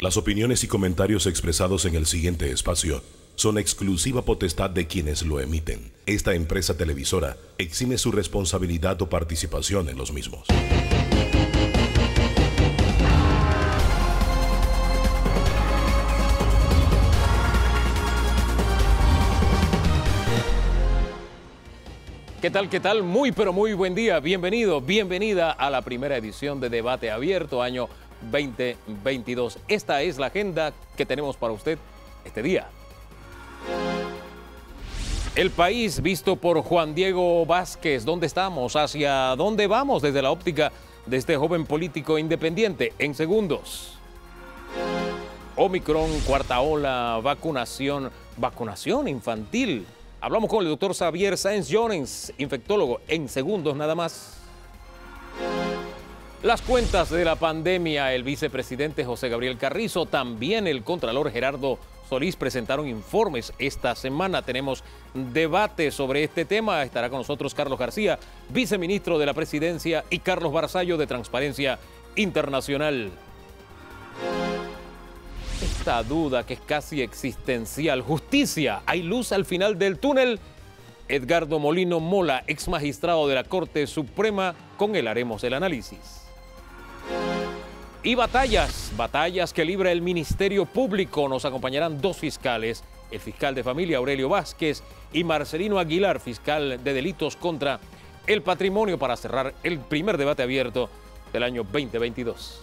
Las opiniones y comentarios expresados en el siguiente espacio son exclusiva potestad de quienes lo emiten. Esta empresa televisora exime su responsabilidad o participación en los mismos. ¿Qué tal? ¿Qué tal? Muy pero muy buen día. Bienvenido, bienvenida a la primera edición de Debate Abierto, año 2022. Esta es la agenda que tenemos para usted este día. El país visto por Juan Diego Vázquez. ¿Dónde estamos? ¿Hacia dónde vamos desde la óptica de este joven político independiente? En segundos. Omicron, cuarta ola, vacunación, vacunación infantil. Hablamos con el doctor Xavier Sáenz Jones, infectólogo, en segundos nada más. Las cuentas de la pandemia, el vicepresidente José Gabriel Carrizo, también el contralor Gerardo Solís presentaron informes esta semana. Tenemos debate sobre este tema. Estará con nosotros Carlos García, viceministro de la Presidencia, y Carlos Barzallo de Transparencia Internacional. Esta duda que es casi existencial, justicia, ¿hay luz al final del túnel? Edgardo Molino Mola, ex magistrado de la Corte Suprema, con él haremos el análisis. Y batallas, batallas que libra el Ministerio Público. Nos acompañarán dos fiscales, el fiscal de familia Aurelio Vázquez y Marcelino Aguilar, fiscal de delitos contra el patrimonio, para cerrar el primer debate abierto del año 2022.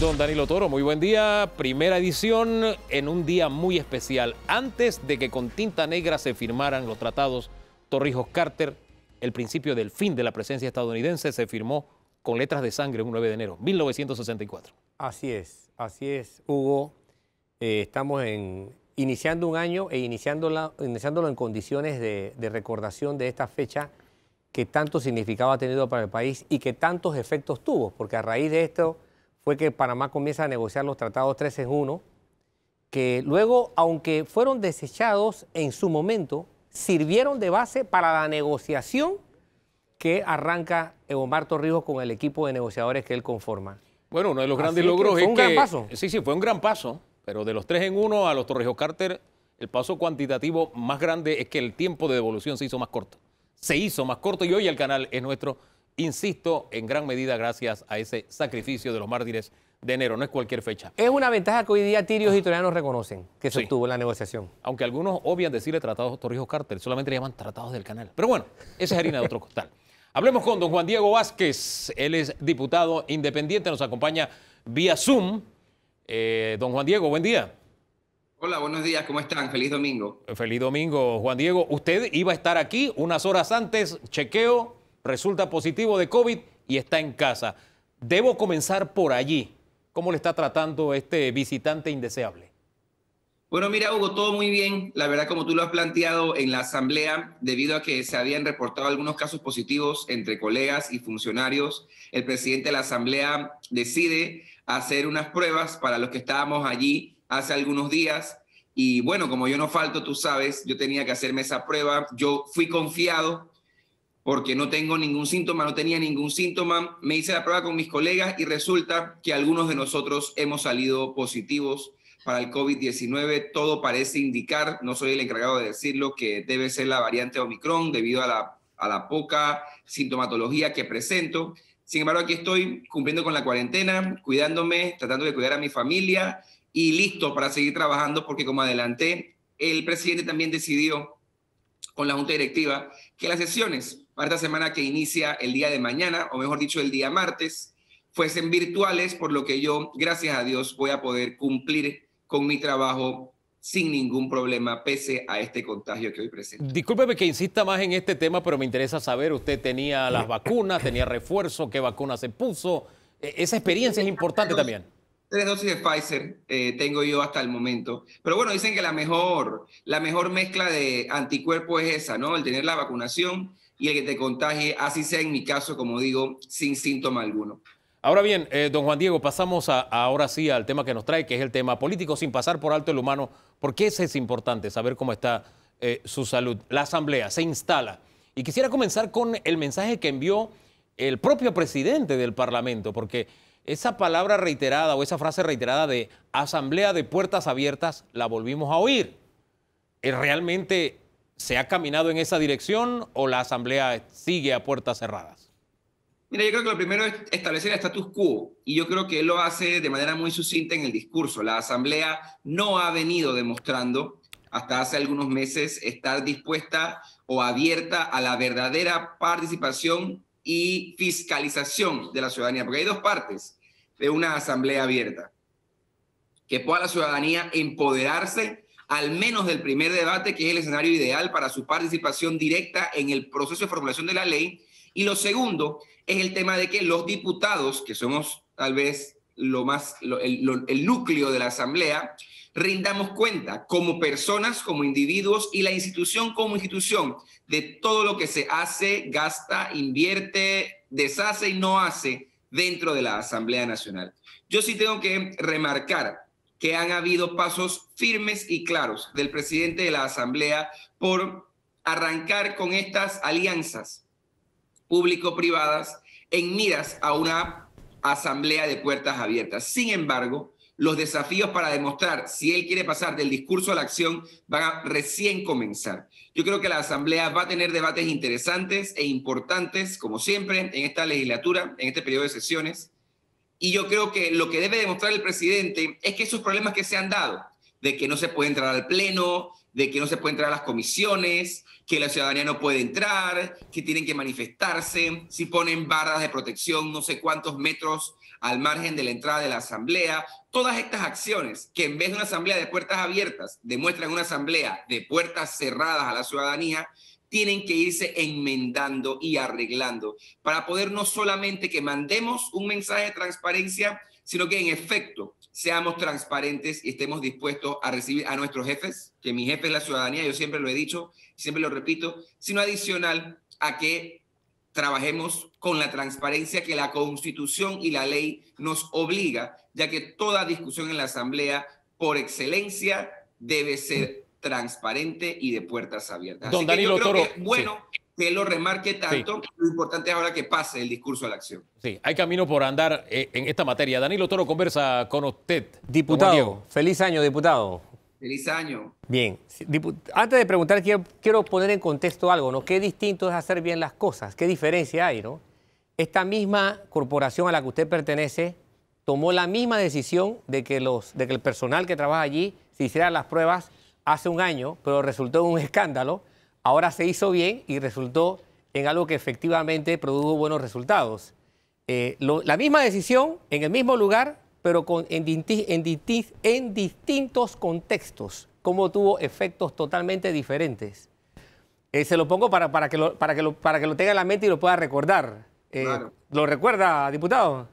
Don Danilo Toro, muy buen día. Primera edición en un día muy especial. Antes de que con tinta negra se firmaran los tratados Torrijos-Carter, el principio del fin de la presencia estadounidense se firmó con letras de sangre un 9 de enero, 1964. Así es, así es, Hugo. Eh, estamos iniciando un año e iniciándolo, en condiciones de, recordación de esta fecha que tanto significado ha tenido para el país y que tantos efectos tuvo, porque a raíz de esto fue que Panamá comienza a negociar los tratados 3 en 1, que luego, aunque fueron desechados en su momento, sirvieron de base para la negociación que arranca Omar Torrijos con el equipo de negociadores que él conforma. Bueno, uno de los grandes logros que fue un gran paso. Sí, sí, fue un gran paso, pero de los tres en uno a los Torrijos Carter, el paso cuantitativo más grande es que el tiempo de devolución se hizo más corto. Se hizo más corto y hoy el canal es nuestro, insisto, en gran medida gracias a ese sacrificio de los mártires de enero, no es cualquier fecha. Es una ventaja que hoy día tirios y reconocen que se obtuvo en la negociación. Aunque algunos obvian decirle tratados Torrijos Carter, solamente le llaman tratados del canal. Pero bueno, esa es harina de otro costal. Hablemos con don Juan Diego Vázquez, él es diputado independiente, nos acompaña vía Zoom. Eh, don Juan Diego, buen día. Hola, buenos días, ¿cómo están? Feliz domingo. Feliz domingo, Juan Diego. Usted iba a estar aquí unas horas antes, chequeo, resulta positivo de COVID y está en casa. Debo comenzar por allí. ¿Cómo le está tratando este visitante indeseable? Bueno, mira, Hugo, todo muy bien. La verdad, como tú lo has planteado en la asamblea, debido a que se habían reportado algunos casos positivos entre colegas y funcionarios, el presidente de la asamblea decide hacer unas pruebas para los que estábamos allí hace algunos días. Y bueno, como yo no falto, tú sabes, yo tenía que hacerme esa prueba. Yo fui confiado porque no tengo ningún síntoma, no tenía ningún síntoma. Me hice la prueba con mis colegas y resulta que algunos de nosotros hemos salido positivos para el COVID-19. Todo parece indicar, no soy el encargado de decirlo, que debe ser la variante Omicron debido a la, a la poca sintomatología que presento. Sin embargo, aquí estoy cumpliendo con la cuarentena, cuidándome, tratando de cuidar a mi familia y listo para seguir trabajando porque como adelanté, el presidente también decidió con la Junta Directiva que las sesiones para esta semana que inicia el día de mañana, o mejor dicho, el día martes, fuesen virtuales, por lo que yo, gracias a Dios, voy a poder cumplir con mi trabajo sin ningún problema, pese a este contagio que hoy presenta. Discúlpeme que insista más en este tema, pero me interesa saber, usted tenía las vacunas, tenía refuerzo, qué vacuna se puso. E, esa experiencia es importante también. Tres dosis de Pfizer eh, tengo yo hasta el momento. Pero bueno, dicen que la mejor, la mejor mezcla de anticuerpos es esa, ¿no? El tener la vacunación y el que te contagie, así sea en mi caso, como digo, sin síntoma alguno. Ahora bien, eh, don Juan Diego, pasamos ahora sí al tema que nos trae, que es el tema político, sin pasar por alto el humano, porque ese es importante, saber cómo está eh, su salud. La Asamblea se instala. Y quisiera comenzar con el mensaje que envió el propio presidente del Parlamento, porque esa palabra reiterada o esa frase reiterada de Asamblea de Puertas Abiertas la volvimos a oír. ¿Realmente se ha caminado en esa dirección o la Asamblea sigue a puertas cerradas? Mira, yo creo que lo primero es establecer el status quo y yo creo que él lo hace de manera muy sucinta en el discurso. La Asamblea no ha venido demostrando hasta hace algunos meses estar dispuesta o abierta a la verdadera participación y fiscalización de la ciudadanía, porque hay dos partes de una asamblea abierta, que pueda la ciudadanía empoderarse al menos del primer debate, que es el escenario ideal para su participación directa en el proceso de formulación de la ley, y lo segundo es el tema de que los diputados, que somos tal vez lo más, el núcleo de la Asamblea, rindamos cuenta como personas, como individuos y la institución como institución de todo lo que se hace, gasta, invierte, deshace y no hace dentro de la Asamblea Nacional. Yo sí tengo que remarcar que han habido pasos firmes y claros del presidente de la Asamblea por arrancar con estas alianzas público-privadas en miras a una asamblea de puertas abiertas. Sin embargo, los desafíos para demostrar si él quiere pasar del discurso a la acción van a recién comenzar. Yo creo que la Asamblea va a tener debates interesantes e importantes, como siempre, en esta legislatura, en este periodo de sesiones. Y yo creo que lo que debe demostrar el presidente es que esos problemas que se han dado, de que no se puede entrar al Pleno, de que no se puede entrar a las comisiones, que la ciudadanía no puede entrar, que tienen que manifestarse, si ponen barras de protección no sé cuántos metros al margen de la entrada de la asamblea, todas estas acciones que en vez de una asamblea de puertas abiertas demuestran una asamblea de puertas cerradas a la ciudadanía, tienen que irse enmendando y arreglando para poder no solamente que mandemos un mensaje de transparencia, sino que en efecto seamos transparentes y estemos dispuestos a recibir a nuestros jefes, que mi jefe es la ciudadanía, yo siempre lo he dicho, siempre lo repito, sino adicional a que trabajemos con la transparencia que la constitución y la ley nos obliga, ya que toda discusión en la Asamblea, por excelencia, debe ser transparente y de puertas abiertas. Don Toro, bueno, que lo remarque tanto, lo importante es ahora que pase el discurso a la acción. Sí, hay camino por andar eh, en esta materia. Danilo Toro conversa con usted. Diputado, feliz año, diputado. Feliz año. Bien, antes de preguntar, quiero, poner en contexto algo, ¿no? Qué distinto es hacer bien las cosas, qué diferencia hay, ¿no? Esta misma corporación a la que usted pertenece tomó la misma decisión de que, los, de que el personal que trabaja allí se hiciera las pruebas hace un año, pero resultó en un escándalo ahora se hizo bien y resultó en algo que efectivamente produjo buenos resultados. Eh, la misma decisión en el mismo lugar, pero con, en, en, distintos contextos, como tuvo efectos totalmente diferentes. Eh, se lo pongo para, que lo, tenga en la mente y lo pueda recordar. Eh, ¿Lo recuerda, diputado?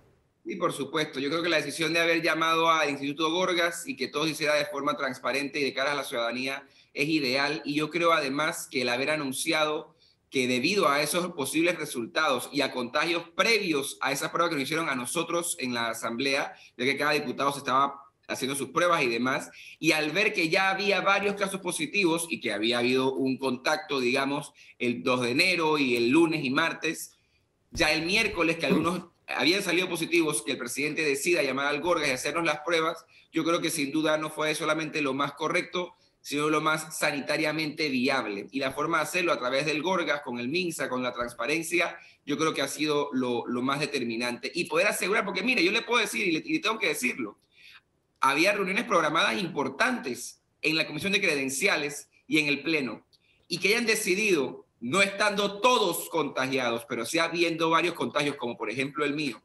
Sí, por supuesto. Yo creo que la decisión de haber llamado al Instituto Gorgas y que todo se hiciera de forma transparente y de cara a la ciudadanía es ideal y yo creo además que el haber anunciado que debido a esos posibles resultados y a contagios previos a esas pruebas que nos hicieron a nosotros en la asamblea, ya que cada diputado se estaba haciendo sus pruebas y demás, y al ver que ya había varios casos positivos y que había habido un contacto, digamos, el 2 de enero y el lunes y martes, ya el miércoles que algunos habían salido positivos, que el presidente decida llamar al Gorgas y hacernos las pruebas, yo creo que sin duda no fue solamente lo más correcto, sino lo más sanitariamente viable. Y la forma de hacerlo a través del Gorgas, con el MINSA, con la transparencia, yo creo que ha sido lo, más determinante. Y poder asegurar, porque mire, yo le puedo decir y, tengo que decirlo, había reuniones programadas importantes en la Comisión de Credenciales y en el Pleno, y que hayan decidido, no estando todos contagiados, pero sí habiendo varios contagios, como por ejemplo el mío,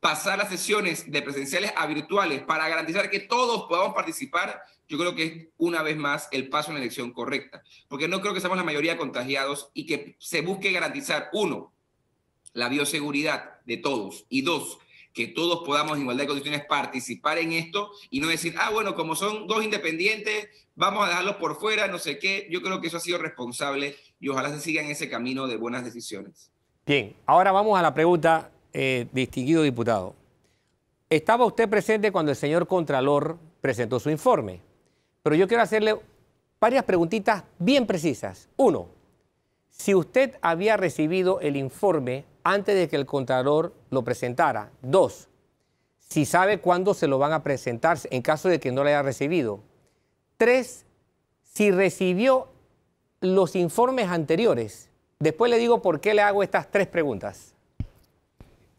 pasar las sesiones de presenciales a virtuales para garantizar que todos podamos participar, yo creo que es una vez más el paso en la elección correcta, porque no creo que seamos la mayoría contagiados y que se busque garantizar, uno, la bioseguridad de todos y dos, que todos podamos en igualdad de condiciones participar en esto y no decir, ah, bueno, como son dos independientes, vamos a dejarlos por fuera, no sé qué. Yo creo que eso ha sido responsable y ojalá se siga en ese camino de buenas decisiones. Bien, ahora vamos a la pregunta eh, distinguido diputado, estaba usted presente cuando el señor Contralor presentó su informe, pero yo quiero hacerle varias preguntitas bien precisas. Uno, si usted había recibido el informe antes de que el Contralor lo presentara. Dos, si sabe cuándo se lo van a presentar en caso de que no lo haya recibido. Tres, si recibió los informes anteriores. Después le digo por qué le hago estas tres preguntas.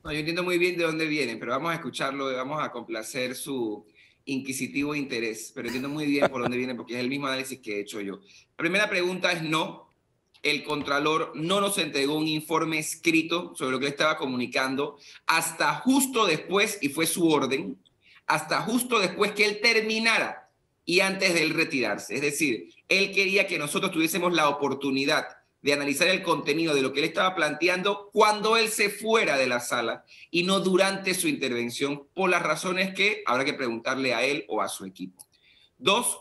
No, yo entiendo muy bien de dónde viene, pero vamos a escucharlo vamos a complacer su inquisitivo interés, pero entiendo muy bien por dónde viene porque es el mismo análisis que he hecho yo. La primera pregunta es no, el Contralor no nos entregó un informe escrito sobre lo que estaba comunicando hasta justo después, y fue su orden, hasta justo después que él terminara y antes de él retirarse. Es decir, él quería que nosotros tuviésemos la oportunidad de analizar el contenido de lo que él estaba planteando cuando él se fuera de la sala y no durante su intervención por las razones que habrá que preguntarle a él o a su equipo. Dos,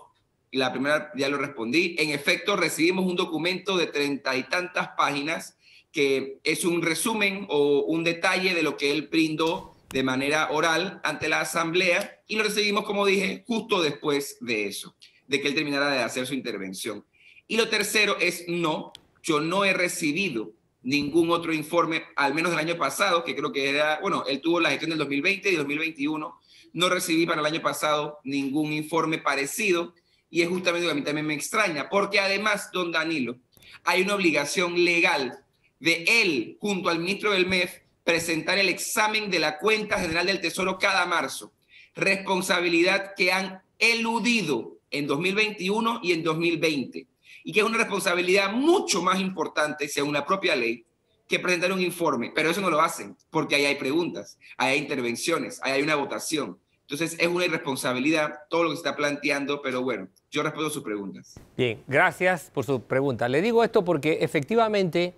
la primera ya lo respondí, en efecto recibimos un documento de treinta y tantas páginas que es un resumen o un detalle de lo que él brindó de manera oral ante la asamblea y lo recibimos, como dije, justo después de eso, de que él terminara de hacer su intervención. Y lo tercero es no, yo no he recibido ningún otro informe, al menos del año pasado, que creo que era, bueno, él tuvo la gestión del 2020 y 2021. No recibí para el año pasado ningún informe parecido y es justamente lo que a mí también me extraña, porque además, don Danilo, hay una obligación legal de él, junto al ministro del MEF, presentar el examen de la cuenta general del Tesoro cada marzo. Responsabilidad que han eludido en 2021 y en 2020 y que es una responsabilidad mucho más importante, según la propia ley, que presentar un informe, pero eso no lo hacen, porque ahí hay preguntas, hay intervenciones, ahí hay una votación. Entonces es una irresponsabilidad todo lo que se está planteando, pero bueno, yo respondo sus preguntas. Bien, gracias por su pregunta. Le digo esto porque efectivamente,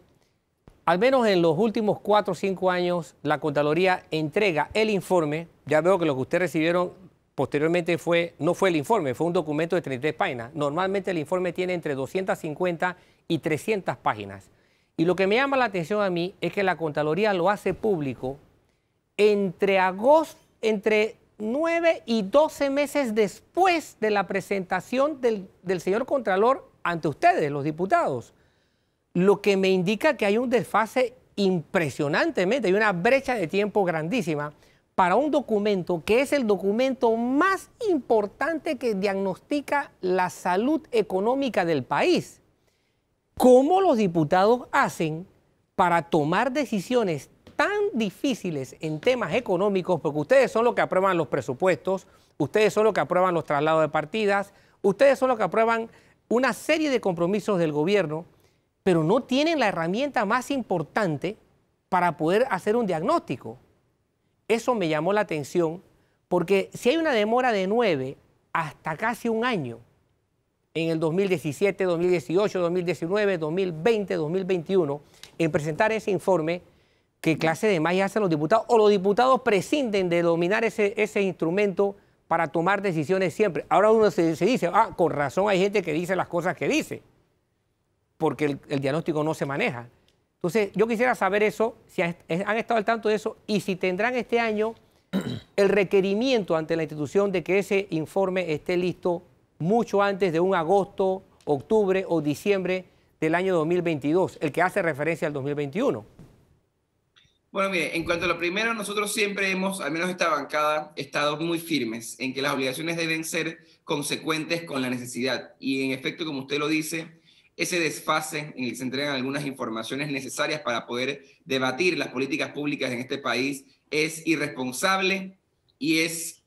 al menos en los últimos cuatro o cinco años, la Contraloría entrega el informe, ya veo que lo que ustedes recibieron Posteriormente fue, no fue el informe, fue un documento de 33 páginas. Normalmente el informe tiene entre 250 y 300 páginas. Y lo que me llama la atención a mí es que la Contraloría lo hace público entre agosto, entre 9 y 12 meses después de la presentación del, del señor Contralor ante ustedes, los diputados. Lo que me indica que hay un desfase impresionantemente, hay una brecha de tiempo grandísima para un documento que es el documento más importante que diagnostica la salud económica del país. ¿Cómo los diputados hacen para tomar decisiones tan difíciles en temas económicos? Porque ustedes son los que aprueban los presupuestos, ustedes son los que aprueban los traslados de partidas, ustedes son los que aprueban una serie de compromisos del gobierno, pero no tienen la herramienta más importante para poder hacer un diagnóstico. Eso me llamó la atención porque si hay una demora de nueve hasta casi un año, en el 2017, 2018, 2019, 2020, 2021, en presentar ese informe ¿qué clase de magia hacen los diputados o los diputados prescinden de dominar ese, instrumento para tomar decisiones siempre. Ahora uno se, dice, ah, con razón hay gente que dice las cosas que dice, porque el diagnóstico no se maneja. Entonces, yo quisiera saber eso, si eh, han estado al tanto de eso y si tendrán este año el requerimiento ante la institución de que ese informe esté listo mucho antes de un agosto, octubre o diciembre del año 2022, el que hace referencia al 2021. Bueno, mire, en cuanto a lo primero, nosotros siempre hemos, al menos esta bancada, estado muy firmes en que las obligaciones deben ser consecuentes con la necesidad. Y en efecto, como usted lo dice, ese desfase en el que se entregan algunas informaciones necesarias para poder debatir las políticas públicas en este país es irresponsable y es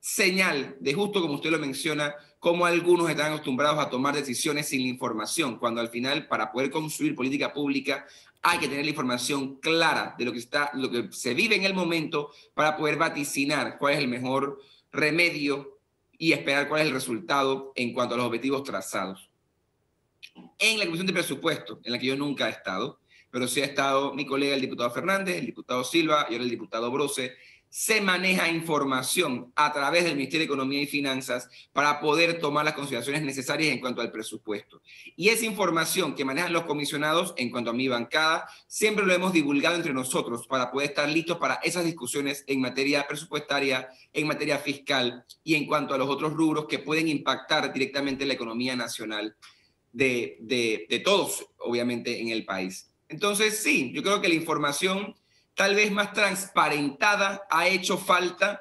señal de justo como usted lo menciona, cómo algunos están acostumbrados a tomar decisiones sin la información, cuando al final para poder construir política pública hay que tener la información clara de lo que está lo que se vive en el momento para poder vaticinar cuál es el mejor remedio y esperar cuál es el resultado en cuanto a los objetivos trazados en la Comisión de Presupuesto, en la que yo nunca he estado, pero sí ha estado mi colega el diputado Fernández, el diputado Silva y ahora el diputado Brose, se maneja información a través del Ministerio de Economía y Finanzas para poder tomar las consideraciones necesarias en cuanto al presupuesto. Y esa información que manejan los comisionados en cuanto a mi bancada, siempre lo hemos divulgado entre nosotros para poder estar listos para esas discusiones en materia presupuestaria, en materia fiscal y en cuanto a los otros rubros que pueden impactar directamente la economía nacional de, todos, obviamente, en el país. Entonces, sí, yo creo que la información tal vez más transparentada ha hecho falta.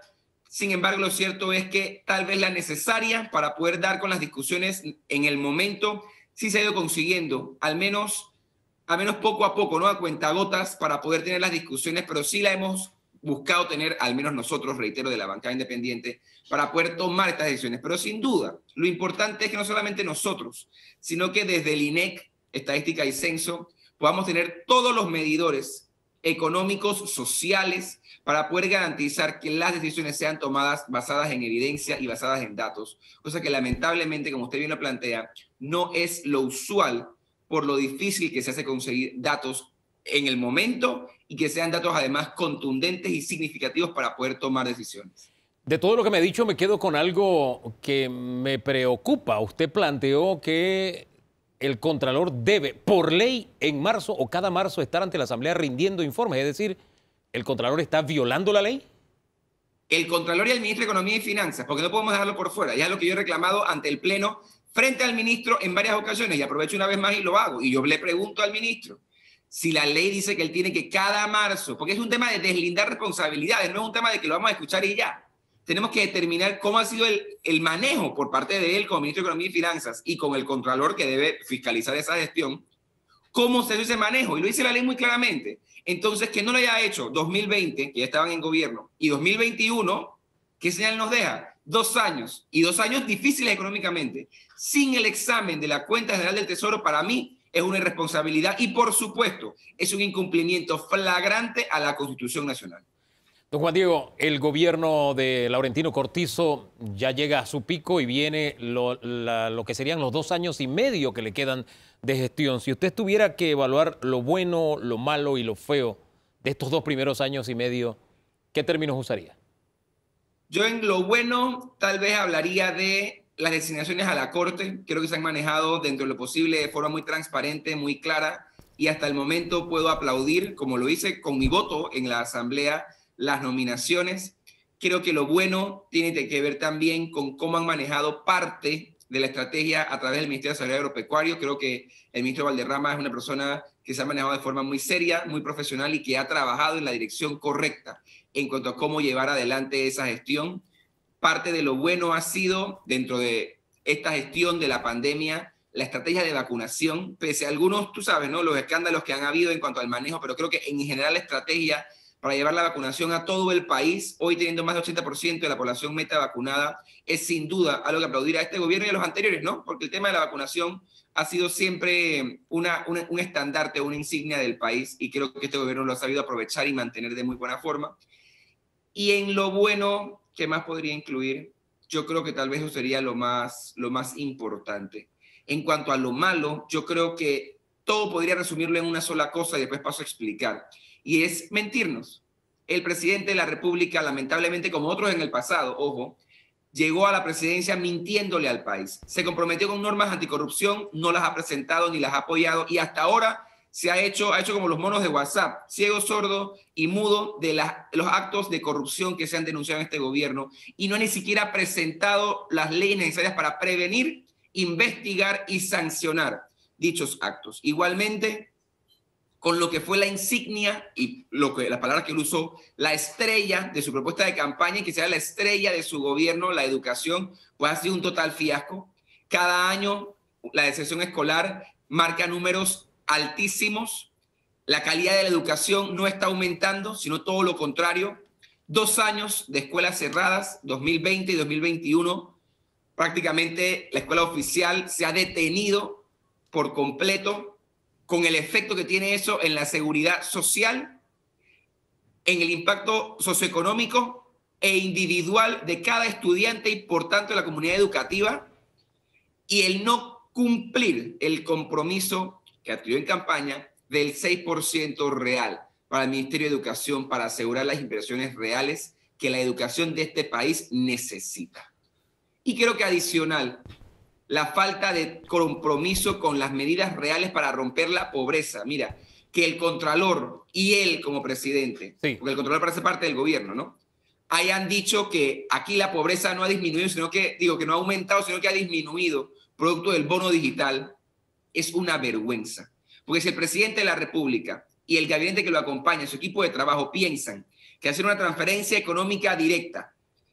Sin embargo, lo cierto es que tal vez la necesaria para poder dar con las discusiones en el momento sí se ha ido consiguiendo, al menos, al menos poco a poco, ¿no? A cuentagotas para poder tener las discusiones, pero sí la hemos buscado tener, al menos nosotros, reitero, de la bancada independiente, para poder tomar estas decisiones. Pero sin duda, lo importante es que no solamente nosotros, sino que desde el INEC, Estadística y Censo, podamos tener todos los medidores económicos, sociales, para poder garantizar que las decisiones sean tomadas basadas en evidencia y basadas en datos, cosa que lamentablemente, como usted bien lo plantea, no es lo usual por lo difícil que se hace conseguir datos en el momento y que sean datos además contundentes y significativos para poder tomar decisiones. De todo lo que me ha dicho, me quedo con algo que me preocupa. Usted planteó que el Contralor debe, por ley, en marzo o cada marzo estar ante la Asamblea rindiendo informes. Es decir, ¿el Contralor está violando la ley? El Contralor y el Ministro de Economía y Finanzas, porque no podemos dejarlo por fuera. Ya es lo que yo he reclamado ante el Pleno frente al ministro en varias ocasiones y aprovecho una vez más y lo hago. Y yo le pregunto al ministro, si la ley dice que él tiene que cada marzo, porque es un tema de deslindar responsabilidades, no es un tema de que lo vamos a escuchar y ya. Tenemos que determinar cómo ha sido el, el manejo por parte de él como ministro de Economía y Finanzas y con el contralor que debe fiscalizar esa gestión, cómo se hizo ese manejo. Y lo dice la ley muy claramente. Entonces, que no lo haya hecho 2020, que ya estaban en gobierno, y 2021, ¿qué señal nos deja? Dos años, y dos años difíciles económicamente, sin el examen de la cuenta general del Tesoro, para mí es una irresponsabilidad y por supuesto es un incumplimiento flagrante a la Constitución Nacional. Don Juan Diego, el gobierno de Laurentino Cortizo ya llega a su pico y viene lo, que serían los dos años y medio que le quedan de gestión. Si usted tuviera que evaluar lo bueno, lo malo y lo feo de estos dos primeros años y medio, ¿qué términos usaría? Yo en lo bueno tal vez hablaría de las designaciones a la Corte creo que se han manejado dentro de lo posible de forma muy transparente, muy clara, y hasta el momento puedo aplaudir, como lo hice con mi voto en la Asamblea, las nominaciones. Creo que lo bueno tiene que ver también con cómo han manejado parte de la estrategia a través del Ministerio de Salud Agropecuario. Creo que el ministro Valderrama es una persona que se ha manejado de forma muy seria, muy profesional y que ha trabajado en la dirección correcta en cuanto a cómo llevar adelante esa gestión parte de lo bueno ha sido, dentro de esta gestión de la pandemia, la estrategia de vacunación, pese a algunos, tú sabes, ¿no? Los escándalos que han habido en cuanto al manejo, pero creo que en general la estrategia para llevar la vacunación a todo el país, hoy teniendo más del 80% de la población meta vacunada, es sin duda algo que aplaudir a este gobierno y a los anteriores, ¿no? Porque el tema de la vacunación ha sido siempre un estandarte, una insignia del país y creo que este gobierno lo ha sabido aprovechar y mantener de muy buena forma. Y en lo bueno, ¿Qué más podría incluir? Yo creo que tal vez eso sería lo más, lo más importante. En cuanto a lo malo, yo creo que todo podría resumirlo en una sola cosa y después paso a explicar. Y es mentirnos. El presidente de la República, lamentablemente, como otros en el pasado, ojo, llegó a la presidencia mintiéndole al país. Se comprometió con normas anticorrupción, no las ha presentado ni las ha apoyado y hasta ahora se ha hecho, ha hecho como los monos de WhatsApp, ciego, sordo y mudo de los actos de corrupción que se han denunciado en este gobierno y no ha ni siquiera presentado las leyes necesarias para prevenir, investigar y sancionar dichos actos. Igualmente, con lo que fue la insignia y lo que la palabra que él usó, la estrella de su propuesta de campaña y que sea la estrella de su gobierno, la educación, pues ha sido un total fiasco. Cada año la decepción escolar marca números altísimos, la calidad de la educación no está aumentando, sino todo lo contrario. Dos años de escuelas cerradas, 2020 y 2021, prácticamente la escuela oficial se ha detenido por completo con el efecto que tiene eso en la seguridad social, en el impacto socioeconómico e individual de cada estudiante y por tanto de la comunidad educativa y el no cumplir el compromiso que adquirió en campaña del 6% real para el Ministerio de Educación para asegurar las inversiones reales que la educación de este país necesita. Y creo que adicional, la falta de compromiso con las medidas reales para romper la pobreza. Mira, que el Contralor y él como presidente, porque el Contralor parece parte del gobierno, ¿no? Hayan dicho que aquí la pobreza no ha disminuido, sino que, digo, que no ha aumentado, sino que ha disminuido, producto del bono digital, es una vergüenza. Porque si el presidente de la República y el gabinete que lo acompaña, su equipo de trabajo, piensan que hacer una transferencia económica directa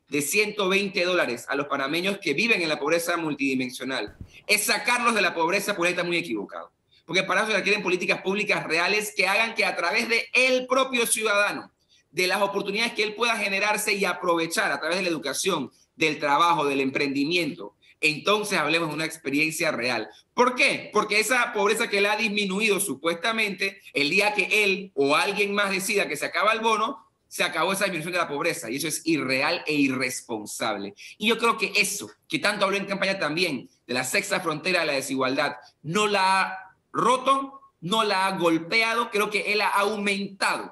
de 120 dólares a los panameños que viven en la pobreza multidimensional es sacarlos de la pobreza, pues está muy equivocado. Porque para eso se requieren políticas públicas reales que hagan que a través de el propio ciudadano, de las oportunidades que él pueda generarse y aprovechar a través de la educación, del trabajo, del emprendimiento, entonces hablemos de una experiencia real. ¿Por qué? Porque esa pobreza que él ha disminuido supuestamente, el día que él o alguien más decida que se acaba el bono, se acabó esa disminución de la pobreza y eso es irreal e irresponsable. Y yo creo que eso, que tanto habló en campaña también, de la sexta frontera de la desigualdad, no la ha roto, no la ha golpeado, creo que él ha aumentado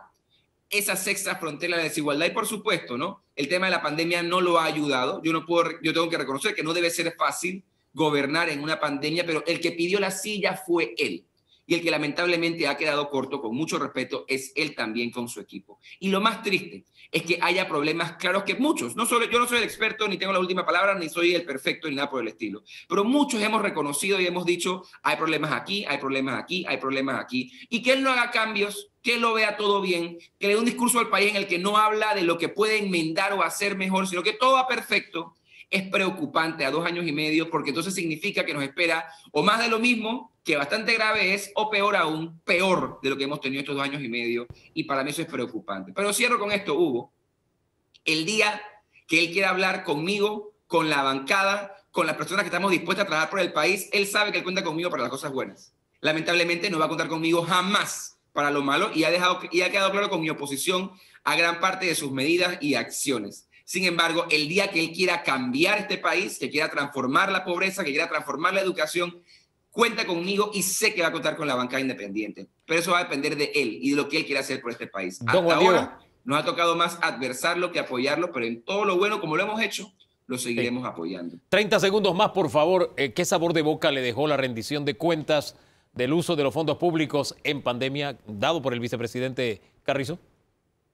esa sexta frontera de desigualdad. Y por supuesto, ¿no? El tema de la pandemia no lo ha ayudado. Yo, no puedo, yo tengo que reconocer que no debe ser fácil gobernar en una pandemia, pero el que pidió la silla fue él. Y el que lamentablemente ha quedado corto, con mucho respeto, es él también con su equipo. Y lo más triste es que haya problemas claros que muchos, no solo, yo no soy el experto, ni tengo la última palabra, ni soy el perfecto, ni nada por el estilo, pero muchos hemos reconocido y hemos dicho, hay problemas aquí, hay problemas aquí, hay problemas aquí, y que él no haga cambios, que lo vea todo bien, que le dé un discurso al país en el que no habla de lo que puede enmendar o hacer mejor, sino que todo va perfecto, es preocupante a dos años y medio, porque entonces significa que nos espera o más de lo mismo, que bastante grave es, o peor aún, peor de lo que hemos tenido estos dos años y medio, y para mí eso es preocupante. Pero cierro con esto, Hugo. El día que él quiera hablar conmigo, con la bancada, con las personas que estamos dispuestas a trabajar por el país, él sabe que él cuenta conmigo para las cosas buenas. Lamentablemente no va a contar conmigo jamás para lo malo y ha, dejado, ha quedado claro con mi oposición a gran parte de sus medidas y acciones. Sin embargo, el día que él quiera cambiar este país, que quiera transformar la pobreza, que quiera transformar la educación, cuenta conmigo y sé que va a contar con la banca independiente. Pero eso va a depender de él y de lo que él quiera hacer por este país. Hasta ahora nos ha tocado más adversarlo que apoyarlo, pero en todo lo bueno, como lo hemos hecho, lo seguiremos apoyando. 30 segundos más, por favor. Eh, ¿Qué sabor de boca le dejó la rendición de cuentas del uso de los fondos públicos en pandemia dado por el vicepresidente Carrizo?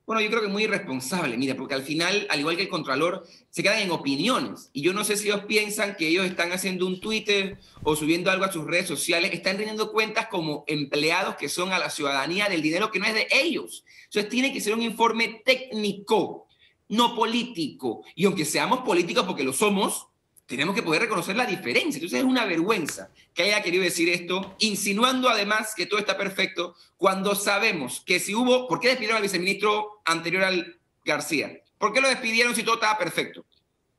Bueno, yo creo que es muy irresponsable, mira, porque al final, al igual que el Contralor, se quedan en opiniones. Y yo no sé si ellos piensan que ellos están haciendo un Twitter o subiendo algo a sus redes sociales, están teniendo cuentas como empleados que son a la ciudadanía del dinero que no es de ellos. Entonces tiene que ser un informe técnico, no político. Y aunque seamos políticos porque lo somos, tenemos que poder reconocer la diferencia. Entonces es una vergüenza que haya querido decir esto, insinuando además que todo está perfecto, cuando sabemos que si hubo, ¿por qué despidieron al viceministro anterior al García? ¿Por qué lo despidieron si todo estaba perfecto?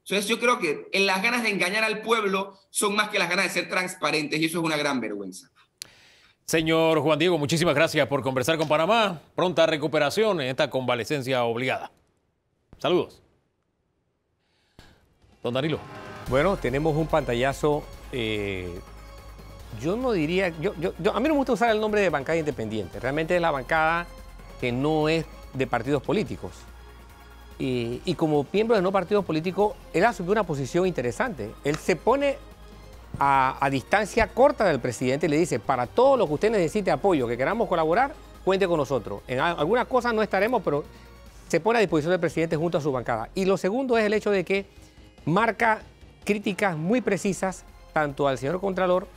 Entonces yo creo que en las ganas de engañar al pueblo son más que las ganas de ser transparentes y eso es una gran vergüenza. Señor Juan Diego, muchísimas gracias por conversar con Panamá. Pronta recuperación en esta convalecencia obligada. Saludos. Don Danilo. Bueno, tenemos un pantallazo. Eh, yo no diría. Yo, yo, a mí me gusta usar el nombre de bancada independiente. Realmente es la bancada que no es de partidos políticos. Y, como miembro de no partidos políticos, él asumió una posición interesante. Él se pone a, a, distancia corta del presidente y le dice: para todo lo que usted necesite apoyo, que queramos colaborar, cuente con nosotros. En algunas cosas no estaremos, pero se pone a disposición del presidente junto a su bancada. Y lo segundo es el hecho de que marca críticas muy precisas tanto al señor Contralor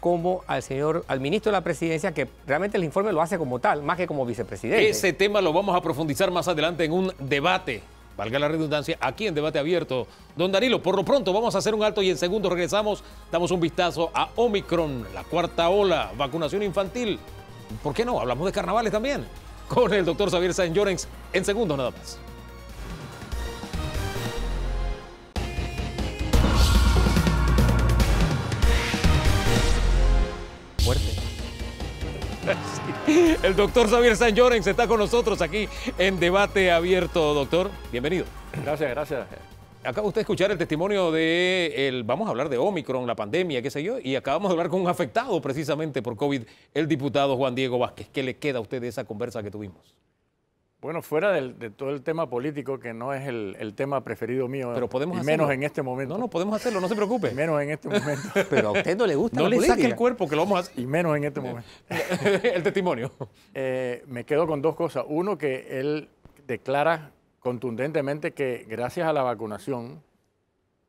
como al señor, al ministro de la Presidencia, que realmente el informe lo hace como tal, más que como vicepresidente. Ese tema lo vamos a profundizar más adelante en un debate, valga la redundancia, aquí en Debate Abierto. Don Danilo, por lo pronto vamos a hacer un alto y en segundos regresamos, damos un vistazo a Omicron, la cuarta ola, vacunación infantil. ¿Por qué no? Hablamos de carnavales también, con el doctor Xavier Sainz Llorens en segundos nada más. fuerte. El doctor Xavier San Llorens está con nosotros aquí en Debate Abierto. Doctor, bienvenido. Gracias, gracias. Acaba usted de escuchar el testimonio de, el, vamos a hablar de Omicron, la pandemia, qué sé yo, y acabamos de hablar con un afectado precisamente por COVID, el diputado Juan Diego Vázquez. ¿Qué le queda a usted de esa conversa que tuvimos? Bueno, fuera de todo el tema político, que no es el, tema preferido mío, pero podemos menos en este momento. No, no, podemos hacerlo, no se preocupe. menos en este momento. pero a usted no le gusta No le saque el cuerpo, que lo vamos a hacer. Y menos en este momento. el testimonio. Eh, me quedo con dos cosas. Uno, que él declara contundentemente que gracias a la vacunación,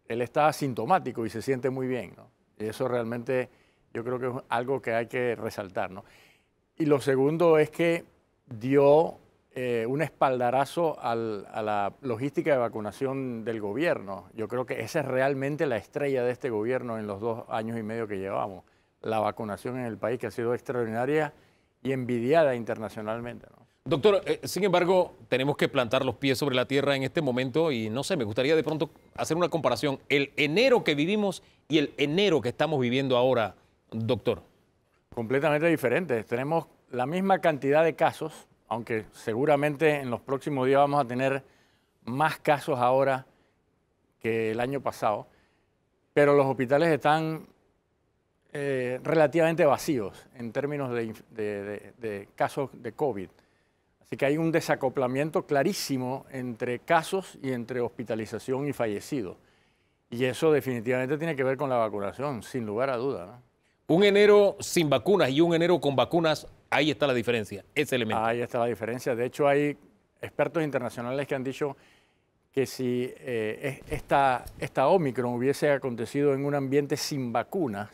él está asintomático y se siente muy bien. Y eso realmente yo creo que es algo que hay que resaltar. ¿no? Y lo segundo es que dio eh, un espaldarazo a la logística de vacunación del gobierno. Yo creo que esa es realmente la estrella de este gobierno en los dos años y medio que llevamos. La vacunación en el país que ha sido extraordinaria y envidiada internacionalmente. Doctor, eh, sin embargo, tenemos que plantar los pies sobre la tierra en este momento y no sé, me gustaría de pronto hacer una comparación. El enero que vivimos y el enero que estamos viviendo ahora, doctor. Completamente diferentes. Tenemos la misma cantidad de casos, aunque seguramente en los próximos días vamos a tener más casos ahora que el año pasado, pero los hospitales están eh, relativamente vacíos en términos de, casos de COVID. Así que hay un desacoplamiento clarísimo entre casos y entre hospitalización y fallecidos. Y eso definitivamente tiene que ver con la vacunación, sin lugar a duda. Un enero sin vacunas y un enero con vacunas Ahí está la diferencia, ese elemento. Ahí está la diferencia. De hecho, hay expertos internacionales que han dicho que si eh, esta, esta Omicron hubiese acontecido en un ambiente sin vacunas,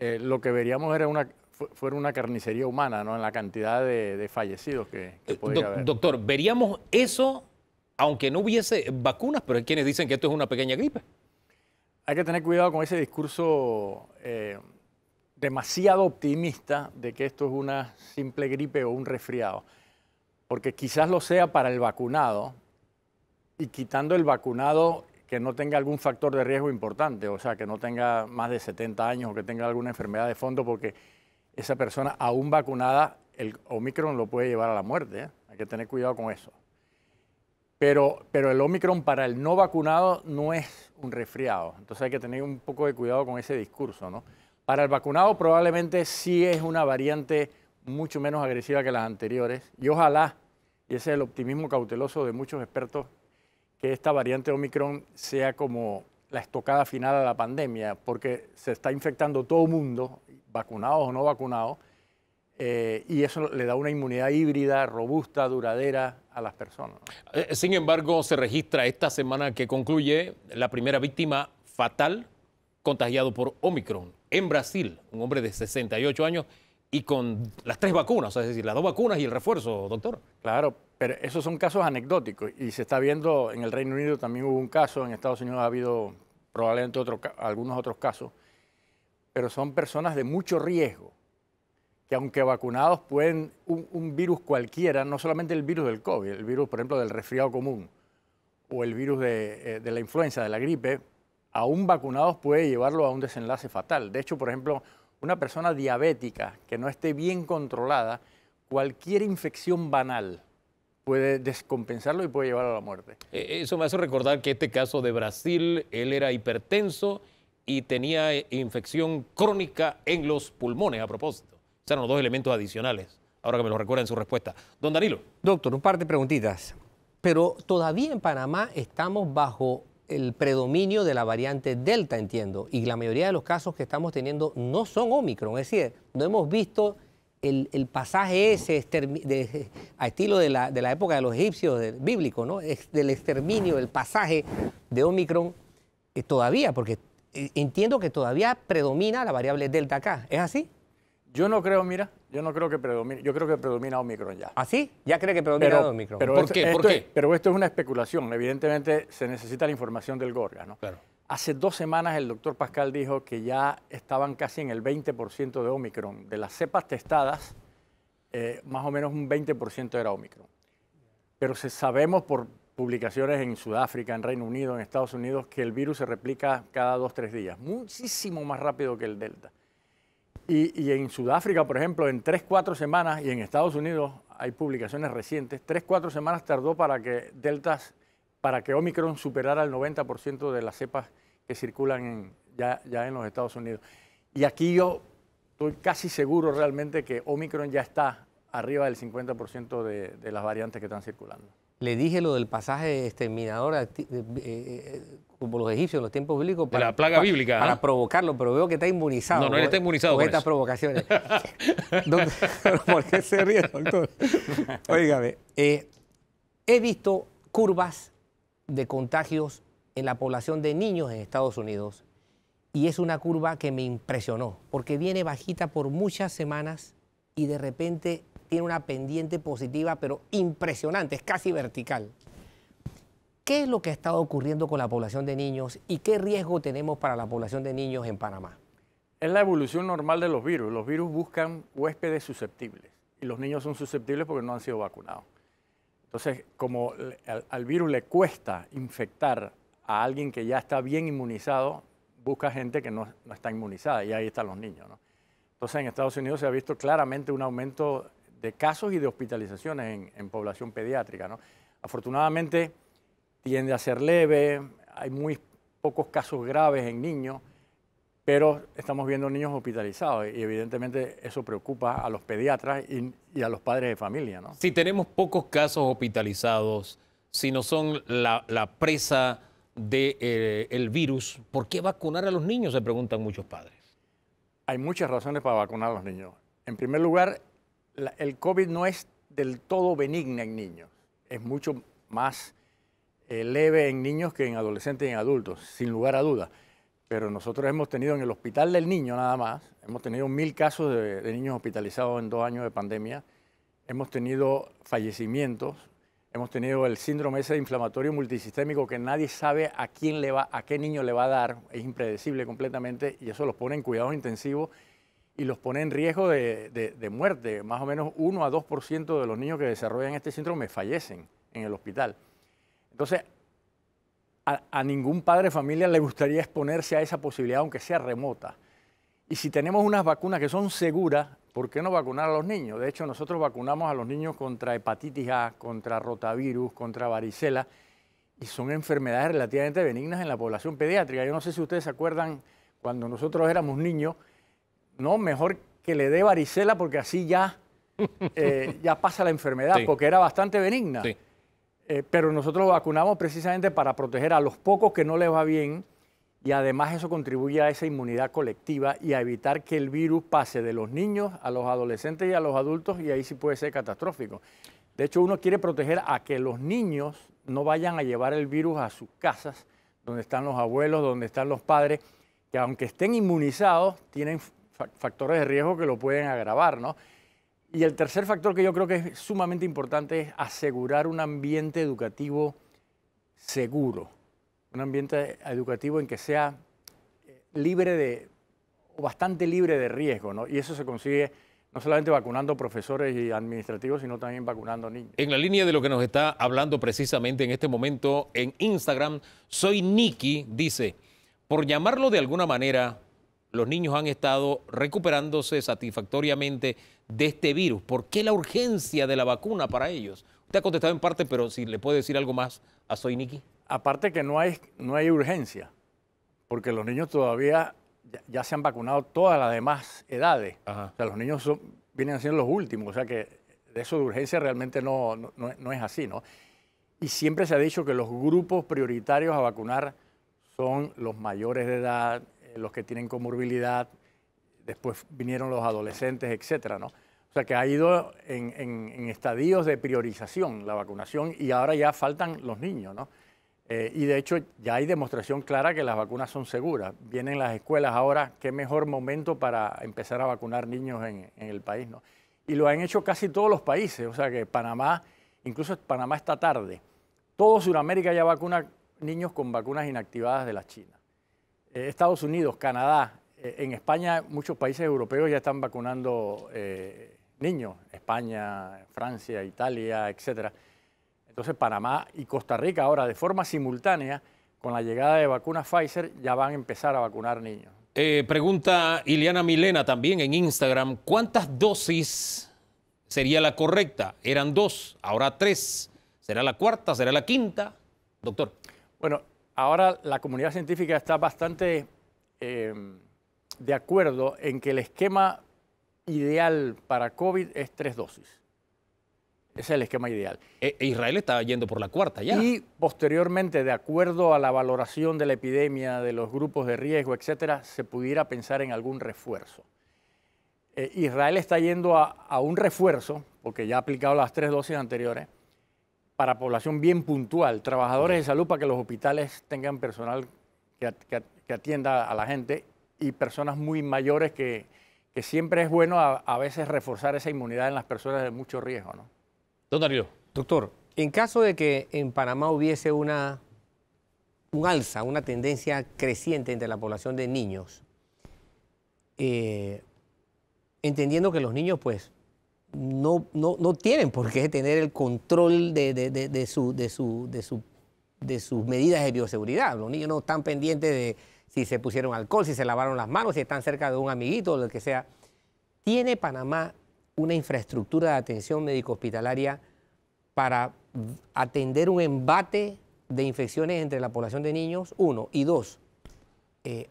eh, lo que veríamos era una, fuera una carnicería humana, ¿no? En la cantidad de, fallecidos que, eh, haber. Doctor, veríamos eso aunque no hubiese vacunas, pero hay quienes dicen que esto es una pequeña gripe. Hay que tener cuidado con ese discurso demasiado optimista de que esto es una simple gripe o un resfriado, porque quizás lo sea para el vacunado y quitando el vacunado que no tenga algún factor de riesgo importante, o sea, que no tenga más de 70 años o que tenga alguna enfermedad de fondo, porque esa persona aún vacunada, el Omicron lo puede llevar a la muerte, ¿eh? hay que tener cuidado con eso. Pero, pero el Omicron para el no vacunado no es un resfriado, entonces hay que tener un poco de cuidado con ese discurso, ¿no? Para el vacunado probablemente sí es una variante mucho menos agresiva que las anteriores y ojalá, y ese es el optimismo cauteloso de muchos expertos, que esta variante Omicron sea como la estocada final a la pandemia, porque se está infectando todo el mundo, vacunados o no vacunados, eh, y eso le da una inmunidad híbrida, robusta, duradera a las personas. Eh, sin embargo, se registra esta semana que concluye la primera víctima fatal contagiado por Omicron en Brasil, un hombre de 68 años y con las tres vacunas, es decir, las dos vacunas y el refuerzo, doctor. Claro, pero esos son casos anecdóticos y se está viendo en el Reino Unido también hubo un caso, en Estados Unidos ha habido probablemente algunos otros casos, pero son personas de mucho riesgo que aunque vacunados pueden, un, virus cualquiera, no solamente el virus del COVID, el virus, por ejemplo, del resfriado común o el virus de eh, la influenza, de la gripe, aún vacunados puede llevarlo a un desenlace fatal. De hecho, por ejemplo, una persona diabética que no esté bien controlada, cualquier infección banal puede descompensarlo y puede llevarlo a la muerte. E, eso me hace recordar que este caso de Brasil, él era hipertenso y tenía eh, infección crónica en los pulmones, a propósito. O eran los dos elementos adicionales, ahora que me lo recuerda en su respuesta. Don Danilo. Doctor, un par de preguntitas. Pero todavía en Panamá estamos bajo el predominio de la variante Delta, entiendo, y la mayoría de los casos que estamos teniendo no son Omicron, es decir, no hemos visto el, pasaje ese a estilo de la, época de los egipcios, del bíblico, ¿no? Es, del exterminio, el pasaje de Omicron eh, todavía, porque eh, entiendo que todavía predomina la variable Delta acá, ¿es así? Yo no creo, mira, yo no creo que yo creo que predomina Omicron ya. ¿Ah, sí? ¿Ya cree que predomina Omicron? Pero ¿Por, esto, qué? pero esto es una especulación. Evidentemente se necesita la información del GORGA. ¿no? Claro. Hace dos semanas el doctor Pascal dijo que ya estaban casi en el 20% de Omicron. De las cepas testadas, eh, más o menos un 20% era Omicron. Pero sabemos por publicaciones en Sudáfrica, en Reino Unido, en Estados Unidos, que el virus se replica cada dos, tres días. Muchísimo más rápido que el Delta. Y, en Sudáfrica, por ejemplo, en 3-4 semanas, y en Estados Unidos hay publicaciones recientes, tres, cuatro semanas tardó para que Deltas, para que Omicron superara el 90% de las cepas que circulan ya, en los Estados Unidos. Y aquí yo estoy casi seguro realmente que Omicron ya está arriba del 50% de, las variantes que están circulando. Le dije lo del pasaje exterminador, eh, eh, como los egipcios en los tiempos bíblicos. Para, la plaga bíblica. Para, ¿ah? provocarlo, pero veo que está inmunizado. No, no, está inmunizado. Con, estas provocaciones. ¿Por qué se ríe, doctor? Óigame, eh, he visto curvas de contagios en la población de niños en Estados Unidos y es una curva que me impresionó, porque viene bajita por muchas semanas y de repente tiene una pendiente positiva, pero impresionante, es casi vertical. ¿Qué es lo que ha estado ocurriendo con la población de niños y qué riesgo tenemos para la población de niños en Panamá? Es la evolución normal de los virus. Los virus buscan huéspedes susceptibles y los niños son susceptibles porque no han sido vacunados. Entonces, como al, virus le cuesta infectar a alguien que ya está bien inmunizado, busca gente que no, está inmunizada y ahí están los niños. Entonces, en Estados Unidos se ha visto claramente un aumento de casos y de hospitalizaciones en, población pediátrica. Afortunadamente, tiende a ser leve, hay muy pocos casos graves en niños, pero estamos viendo niños hospitalizados y evidentemente eso preocupa a los pediatras y, a los padres de familia. Si tenemos pocos casos hospitalizados, si no son la, presa del de, eh, virus, ¿por qué vacunar a los niños? Se preguntan muchos padres. Hay muchas razones para vacunar a los niños. En primer lugar, el COVID no es del todo benigno en niños. Es mucho más eh, leve en niños que en adolescentes y en adultos, sin lugar a dudas. Pero nosotros hemos tenido en el hospital del niño nada más, hemos tenido mil casos de, niños hospitalizados en dos años de pandemia, hemos tenido fallecimientos, hemos tenido el síndrome ese inflamatorio multisistémico que nadie sabe a quién le va, a qué niño le va a dar, es impredecible completamente y eso los pone en cuidados intensivos y los pone en riesgo de, de muerte. Más o menos 1 a 2% de los niños que desarrollan este síndrome fallecen en el hospital. Entonces, a, ningún padre de familia le gustaría exponerse a esa posibilidad, aunque sea remota. Y si tenemos unas vacunas que son seguras, ¿por qué no vacunar a los niños? De hecho, nosotros vacunamos a los niños contra hepatitis A, contra rotavirus, contra varicela, y son enfermedades relativamente benignas en la población pediátrica. Yo no sé si ustedes se acuerdan cuando nosotros éramos niños, no, mejor que le dé varicela porque así ya, eh, ya pasa la enfermedad, porque era bastante benigna. Eh, pero nosotros vacunamos precisamente para proteger a los pocos que no les va bien y además eso contribuye a esa inmunidad colectiva y a evitar que el virus pase de los niños a los adolescentes y a los adultos y ahí sí puede ser catastrófico. De hecho, uno quiere proteger a que los niños no vayan a llevar el virus a sus casas, donde están los abuelos, donde están los padres, que aunque estén inmunizados, tienen factores de riesgo que lo pueden agravar, ¿no? Y el tercer factor que yo creo que es sumamente importante es asegurar un ambiente educativo seguro, un ambiente educativo en que sea eh, libre de, o bastante libre de riesgo, ¿no? Y eso se consigue no solamente vacunando profesores y administrativos, sino también vacunando niños. En la línea de lo que nos está hablando precisamente en este momento en Instagram, soy Nikki, dice, por llamarlo de alguna manera, los niños han estado recuperándose satisfactoriamente de este virus? ¿Por qué la urgencia de la vacuna para ellos? Usted ha contestado en parte, pero si le puede decir algo más a Niki. Aparte que no hay, no hay urgencia, porque los niños todavía ya, se han vacunado todas las demás edades. O sea, los niños vienen vienen siendo los últimos, o sea que de eso de urgencia realmente no, no, no es así, ¿no? Y siempre se ha dicho que los grupos prioritarios a vacunar son los mayores de edad, eh, los que tienen comorbilidad, después vinieron los adolescentes, etcétera, ¿no? O sea que ha ido en, estadios de priorización la vacunación y ahora ya faltan los niños, ¿no? Eh, y de hecho ya hay demostración clara que las vacunas son seguras. Vienen las escuelas ahora, qué mejor momento para empezar a vacunar niños en, el país, ¿no? Y lo han hecho casi todos los países, o sea que Panamá, incluso Panamá esta tarde. Todo Sudamérica ya vacuna niños con vacunas inactivadas de la China. Eh, Estados Unidos, Canadá, eh, en España muchos países europeos ya están vacunando eh, niños, España, Francia, Italia, etc. Entonces Panamá y Costa Rica ahora de forma simultánea, con la llegada de vacunas Pfizer, ya van a empezar a vacunar niños. Eh, pregunta Iliana Milena también en Instagram, ¿cuántas dosis sería la correcta? Eran dos, ahora tres. ¿Será la cuarta? ¿Será la quinta? Doctor. Bueno, ahora la comunidad científica está bastante de acuerdo en que el esquema ideal para COVID es tres dosis. Ese es el esquema ideal. E, e Israel está yendo por la cuarta ya. Y posteriormente, de acuerdo a la valoración de la epidemia, de los grupos de riesgo, etcétera, se pudiera pensar en algún refuerzo. Eh, Israel está yendo a, un refuerzo, porque ya ha aplicado las tres dosis anteriores, para población bien puntual, trabajadores de salud para que los hospitales tengan personal que atienda a la gente y personas muy mayores que, siempre es bueno a, veces reforzar esa inmunidad en las personas de mucho riesgo. ¿no? Don Doctor, en caso de que en Panamá hubiese una, un alza, una tendencia creciente entre la población de niños, eh, entendiendo que los niños pues no, no, tienen por qué tener el control de su, de, su, de, su, de sus medidas de bioseguridad. Los niños no están pendientes de si se pusieron alcohol, si se lavaron las manos, si están cerca de un amiguito o lo que sea. ¿Tiene Panamá una infraestructura de atención médico-hospitalaria para atender un embate de infecciones entre la población de niños? Uno. Y dos, eh,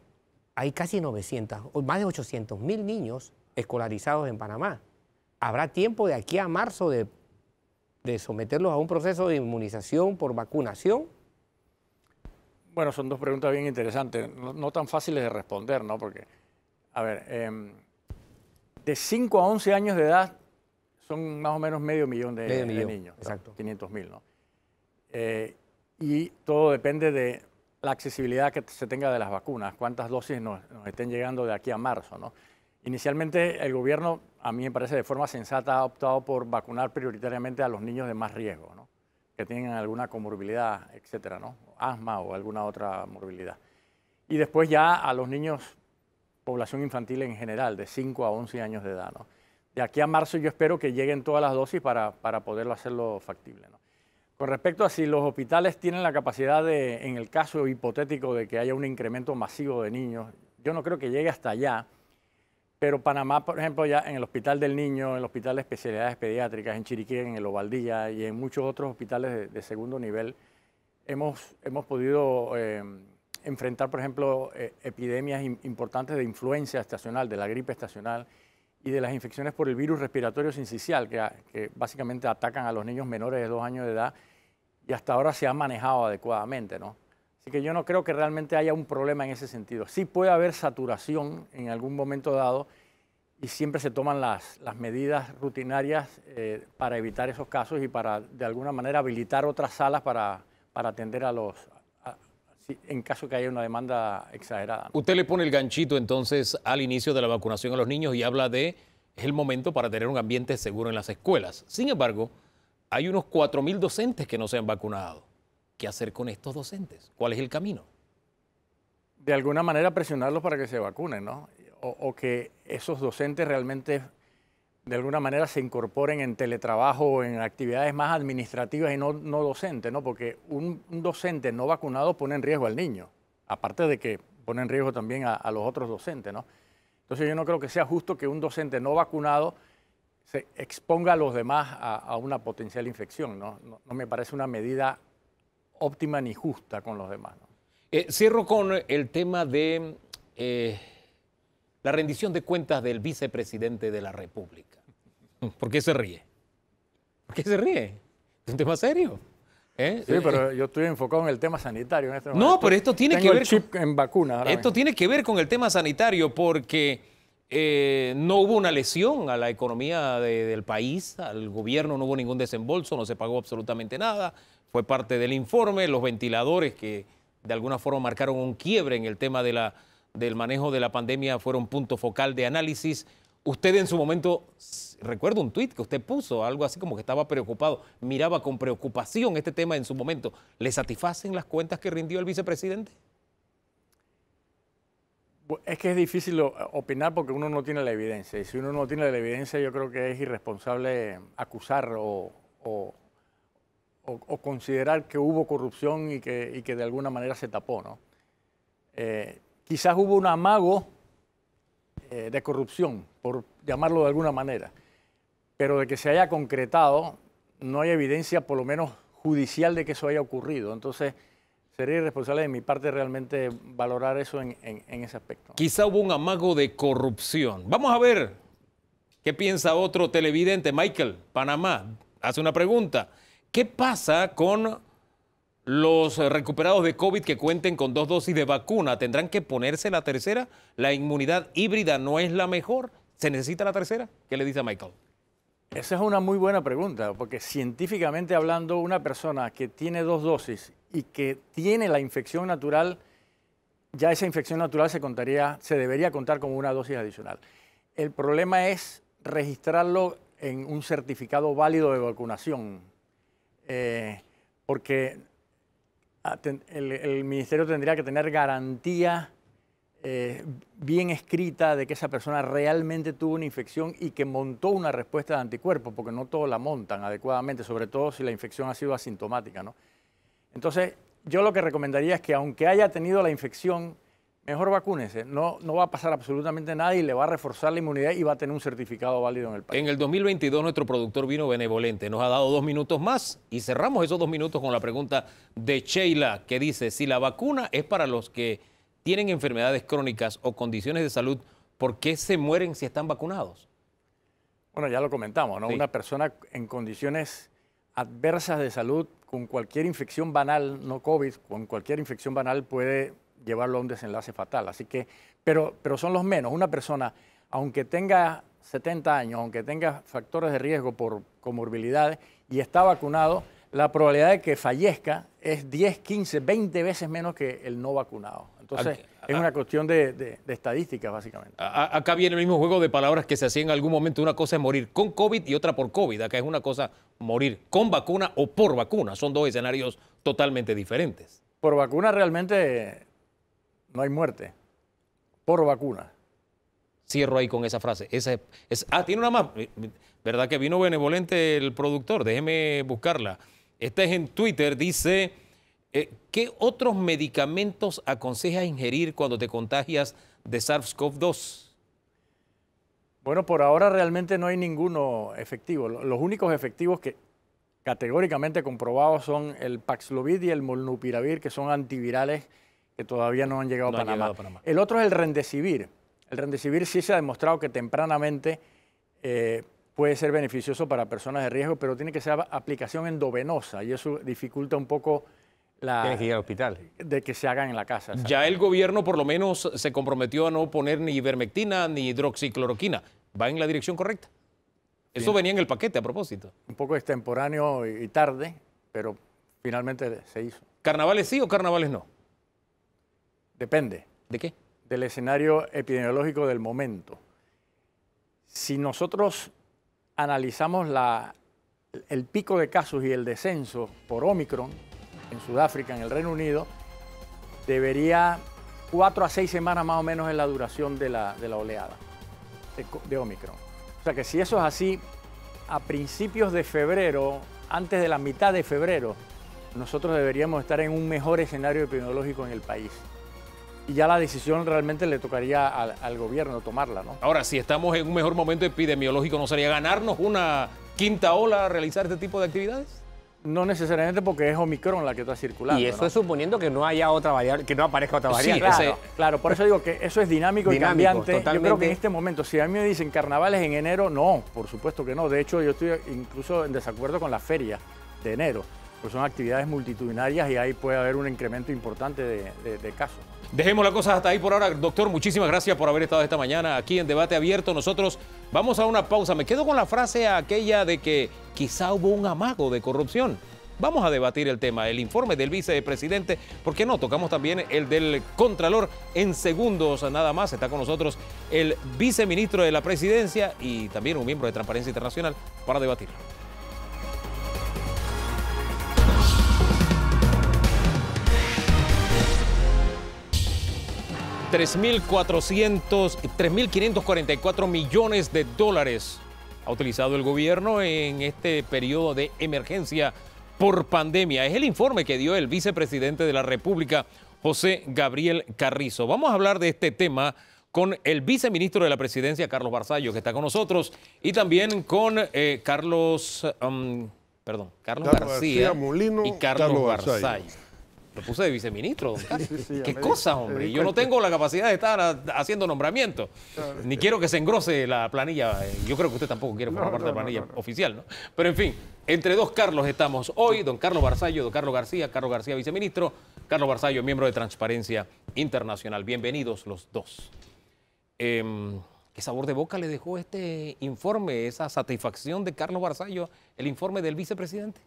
hay casi 900, más de 800 mil niños escolarizados en Panamá. ¿Habrá tiempo de aquí a marzo de someterlos a un proceso de inmunización por vacunación? Bueno, son dos preguntas bien interesantes, no, tan fáciles de responder, ¿no? Porque, a ver, em, de 5 a 11 años de edad son más o menos medio millón de, niños, exacto. 500 mil, ¿no? Eh, y todo depende de la accesibilidad que se tenga de las vacunas, cuántas dosis nos, estén llegando de aquí a marzo. ¿no? Inicialmente el gobierno, a mí me parece de forma sensata, ha optado por vacunar prioritariamente a los niños de más riesgo, ¿no? que tienen alguna comorbilidad, etcétera, ¿no? asma o alguna otra morbilidad. Y después ya a los niños, población infantil en general, de 5 a 11 años de edad. De aquí a marzo yo espero que lleguen todas las dosis para, para poderlo hacerlo factible. ¿no? Con respecto a si los hospitales tienen la capacidad de, en el caso hipotético de que haya un incremento masivo de niños, yo no creo que llegue hasta allá, pero Panamá, por ejemplo, ya en el Hospital del Niño, en el Hospital de Especialidades Pediátricas, en Chiriquí, en el Ovaldilla, y en muchos otros hospitales de segundo nivel, hemos, hemos podido em, enfrentar, por ejemplo, e, epidemias importantes de influencia estacional, de la gripe estacional y de las infecciones por el virus respiratorio sincicial, que, que básicamente atacan a los niños menores de dos años de edad y hasta ahora se ha manejado adecuadamente, ¿no? Así que yo no creo que realmente haya un problema en ese sentido. Sí puede haber saturación en algún momento dado y siempre se toman las, las medidas rutinarias eh, para evitar esos casos y para de alguna manera habilitar otras salas para, para atender a los, en caso que haya una demanda exagerada. Usted le pone el ganchito entonces al inicio de la vacunación a los niños y habla de es el momento para tener un ambiente seguro en las escuelas. Sin embargo, hay unos 4.000 docentes que no se han vacunado. ¿Qué hacer con estos docentes? ¿Cuál es el camino? De alguna manera presionarlos para que se vacunen, ¿no? o que esos docentes realmente de alguna manera se incorporen en teletrabajo o en actividades más administrativas y no, docentes, ¿no? Porque un, docente no vacunado pone en riesgo al niño, aparte de que pone en riesgo también a, los otros docentes, ¿no? Entonces yo no creo que sea justo que un docente no vacunado se exponga a los demás a, una potencial infección, ¿no? ¿no? me parece una medida óptima ni justa con los demás, eh, cierro con el tema de... Eh, la rendición de cuentas del vicepresidente de la República. ¿Por qué se ríe? ¿Por qué se ríe? Es un tema serio. ¿eh? Sí, pero eh, eh. yo estoy enfocado en el tema sanitario este No, pero esto tiene que ver con, en vacuna. Esto tiene que ver con el tema sanitario porque no hubo una lesión a la economía del país, al gobierno no hubo ningún desembolso, no se pagó absolutamente nada. Fue parte del informe, los ventiladores que de alguna forma marcaron un quiebre en el tema de la del manejo de la pandemia fueron punto focal de análisis. Usted en su momento, recuerdo un tuit que usted puso, algo así como que estaba preocupado, miraba con preocupación este tema en su momento. ¿Le satisfacen las cuentas que rindió el vicepresidente? Es que es difícil opinar porque uno no tiene la evidencia. Y si uno no tiene la evidencia, yo creo que es irresponsable acusar o, o, considerar que hubo corrupción y que, y que, de alguna manera se tapó, ¿no? Eh, quizás hubo un amago eh, de corrupción, por llamarlo de alguna manera, pero de que se haya concretado, no hay evidencia, por lo menos judicial, de que eso haya ocurrido. Entonces, sería irresponsable de mi parte realmente valorar eso en, ese aspecto. Quizás hubo un amago de corrupción. Vamos a ver qué piensa otro televidente, Michael, Panamá, hace una pregunta. ¿Qué pasa con los eh, recuperados de COVID que cuenten con dos dosis de vacuna tendrán que ponerse la tercera. La inmunidad híbrida no es la mejor. ¿Se necesita la tercera? ¿Qué le dice a Michael? Esa es una muy buena pregunta, porque científicamente hablando, una persona que tiene dos dosis y que tiene la infección natural, ya esa infección natural se contaría, se debería contar como una dosis adicional. El problema es registrarlo en un certificado válido de vacunación, eh, porque el, ministerio tendría que tener garantía eh, bien escrita de que esa persona realmente tuvo una infección y que montó una respuesta de anticuerpo, porque no todos la montan adecuadamente, sobre todo si la infección ha sido asintomática. ¿no? Entonces, yo lo que recomendaría es que aunque haya tenido la infección, mejor vacúnese. No, no va a pasar absolutamente nada y le va a reforzar la inmunidad y va a tener un certificado válido en el país. En el 2022 nuestro productor vino benevolente. Nos ha dado dos minutos más y cerramos esos dos minutos con la pregunta de Sheila que dice, si la vacuna es para los que tienen enfermedades crónicas o condiciones de salud, ¿por qué se mueren si están vacunados? Bueno, ya lo comentamos, ¿no? Una persona en condiciones adversas de salud con cualquier infección banal, no COVID, con cualquier infección banal puede llevarlo a un desenlace fatal. Así que, pero, pero son los menos. Una persona, aunque tenga 70 años, aunque tenga factores de riesgo por comorbilidades y está vacunado, la probabilidad de que fallezca es 10, 15, 20 veces menos que el no vacunado. Entonces, es una cuestión de, estadísticas, básicamente. acá viene el mismo juego de palabras que se hacía en algún momento. Una cosa es morir con COVID y otra por COVID. Acá es una cosa morir con vacuna o por vacuna. Son dos escenarios totalmente diferentes. Por vacuna realmente no hay muerte por vacuna. Cierro ahí con esa frase. Esa ah, tiene una más. ¿Verdad que vino benevolente el productor? Déjeme buscarla. Esta es en Twitter, dice, eh, ¿qué otros medicamentos aconsejas ingerir cuando te contagias de SARS-CoV-2? Bueno, por ahora realmente no hay ninguno efectivo. Los únicos efectivos que categóricamente comprobados son el Paxlovid y el Molnupiravir, que son antivirales que todavía no han llegado, a, Panamá. El otro es el rendecibir. El rendecibir sí se ha demostrado que tempranamente eh, puede ser beneficioso para personas de riesgo, pero tiene que ser aplicación endovenosa y eso dificulta un poco la... Tienes que ir al hospital. De que se hagan en la casa. Ya el gobierno por lo menos se comprometió a no poner ni ivermectina ni hidroxicloroquina. ¿Va en la dirección correcta? Eso venía en el paquete a propósito. Un poco extemporáneo y tarde, pero finalmente se hizo. ¿Carnavales sí o carnavales no? Depende. ¿De qué? Del escenario epidemiológico del momento. Si nosotros analizamos el pico de casos y el descenso por Omicron en Sudáfrica, en el Reino Unido, debería cuatro a seis semanas más o menos en la duración de la, oleada de Omicron. O sea que si eso es así, a principios de febrero, antes de la mitad de febrero, nosotros deberíamos estar en un mejor escenario epidemiológico en el país y ya la decisión realmente le tocaría al, gobierno tomarla, ¿no? Ahora, si estamos en un mejor momento epidemiológico, ¿no sería ganarnos una quinta ola realizar este tipo de actividades? No necesariamente porque es Omicron la que está circulando. Y eso es suponiendo que no haya otra variable, que no aparezca otra variable. claro, por eso digo que eso es dinámico, y cambiante. Yo creo que en este momento, si a mí me dicen carnavales en enero, no, por supuesto que no. De hecho, yo estoy incluso en desacuerdo con la feria de enero, porque son actividades multitudinarias y ahí puede haber un incremento importante de casos. Dejemos las cosas hasta ahí por ahora. Doctor, muchísimas gracias por haber estado esta mañana aquí en Debate Abierto. Nosotros vamos a una pausa. Me quedo con la frase aquella de que quizá hubo un amago de corrupción. Vamos a debatir el tema, el informe del vicepresidente, porque no? Tocamos también el del Contralor en segundos nada más. Está con nosotros el viceministro de la Presidencia y también un miembro de Transparencia Internacional para debatirlo. 3.544 millones de dólares ha utilizado el gobierno en este periodo de emergencia por pandemia. Es el informe que dio el vicepresidente de la República, José Gabriel Carrizo. Vamos a hablar de este tema con el viceministro de la Presidencia, Carlos Barzallo, que está con nosotros, y también con eh, Carlos, um, perdón, Carlos, García, Molino, y Carlos, Barzallo. Lo puse de viceministro, don Carlos, Qué cosa, hombre. Yo no tengo la capacidad de estar haciendo nombramiento, Ni quiero que se engrose la planilla. Eh, yo creo que usted tampoco quiere formar parte de la planilla oficial, ¿no? Pero en fin, entre dos Carlos estamos hoy, don Carlos Barzallo, don Carlos García, Carlos García viceministro, Carlos Barzallo, miembro de Transparencia Internacional. Bienvenidos los dos. Em, ¿Qué sabor de boca le dejó este informe, esa satisfacción de Carlos Barzallo, el informe del vicepresidente?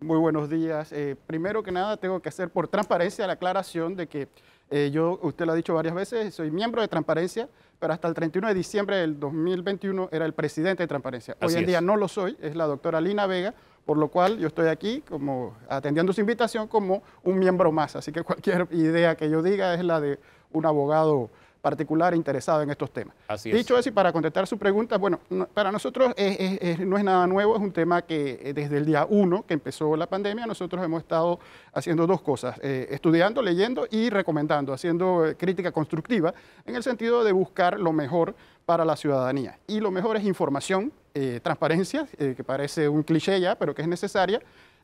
Muy buenos días. Eh, primero que nada, tengo que hacer por transparencia la aclaración de que eh, yo, usted lo ha dicho varias veces, soy miembro de Transparencia, pero hasta el 31 de diciembre del 2021 era el presidente de Transparencia. Hoy en día no lo soy, es la doctora Lina Vega, por lo cual yo estoy aquí como atendiendo su invitación como un miembro más. Así que cualquier idea que yo diga es la de un abogado particular interesado en estos temas. Dicho eso, y para contestar su pregunta, bueno, para nosotros no es nada nuevo, es un tema que eh, desde el día uno que empezó la pandemia, nosotros hemos estado haciendo dos cosas, eh, estudiando, leyendo y recomendando, haciendo eh, crítica constructiva, en el sentido de buscar lo mejor para la ciudadanía. Y lo mejor es información, transparencia, que parece un cliché ya, pero que es necesaria.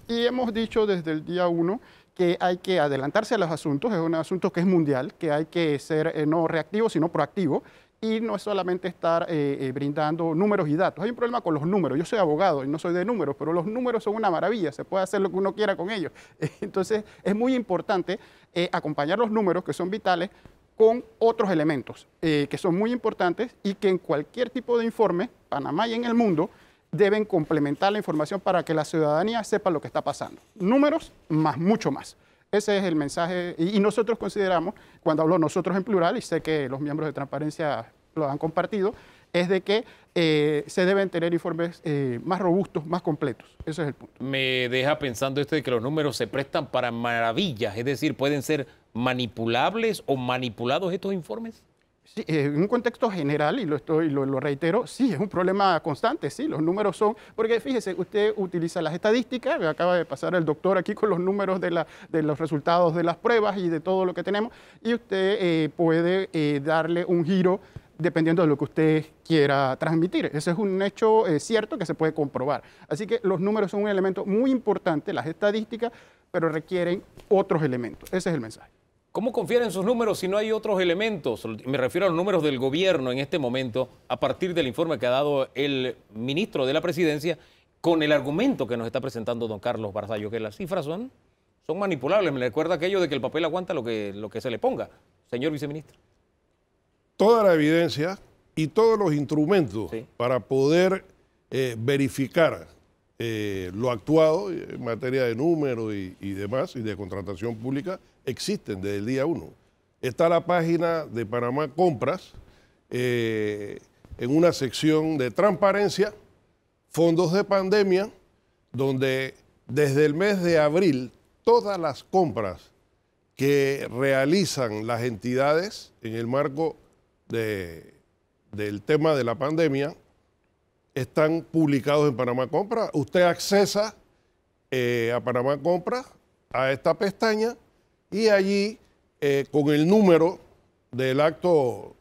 Y hemos dicho desde el día uno que hay que adelantarse a los asuntos, es un asunto que es mundial, que hay que ser eh, no reactivo, sino proactivo, y no es solamente estar eh, eh, brindando números y datos. Hay un problema con los números. Yo soy abogado y no soy de números, pero los números son una maravilla, se puede hacer lo que uno quiera con ellos. Entonces es muy importante acompañar los números que son vitales con otros elementos que son muy importantes y que en cualquier tipo de informe, Panamá y en el mundo, deben complementar la información para que la ciudadanía sepa lo que está pasando. Números más, mucho más. Ese es el mensaje y, nosotros consideramos, cuando hablo nosotros en plural, y sé que los miembros de Transparencia lo han compartido, es de que eh, se deben tener informes eh, más robustos, más completos. Ese es el punto. Me deja pensando esto de que los números se prestan para maravillas, es decir, pueden ser manipulables o manipulados estos informes. Eh, en un contexto general, y lo, reitero, sí, es un problema constante, sí, los números son, porque fíjese, usted utiliza las estadísticas, acaba de pasar el doctor aquí con los números de, los resultados de las pruebas y de todo lo que tenemos, y usted eh, puede eh, darle un giro dependiendo de lo que usted quiera transmitir. Ese es un hecho cierto que se puede comprobar. Así que los números son un elemento muy importante, las estadísticas, pero requieren otros elementos. Ese es el mensaje. ¿Cómo confiar en sus números si no hay otros elementos? Me refiero a los números del gobierno en este momento, a partir del informe que ha dado el ministro de la presidencia, con el argumento que nos está presentando don Carlos Barzallo, que las cifras son, son manipulables. Me recuerda aquello de que el papel aguanta lo que, lo que se le ponga. Señor viceministro. Toda la evidencia y todos los instrumentos para poder eh, verificar eh, lo actuado en materia de números y demás, y de contratación pública, existen desde el día uno. Está la página de Panamá Compras eh, en una sección de transparencia, fondos de pandemia, donde desde el mes de abril todas las compras que realizan las entidades en el marco de, del tema de la pandemia están publicados en Panamá Compras... Usted accesa eh, a Panamá Compras... a esta pestaña y allí, eh, con el número del acto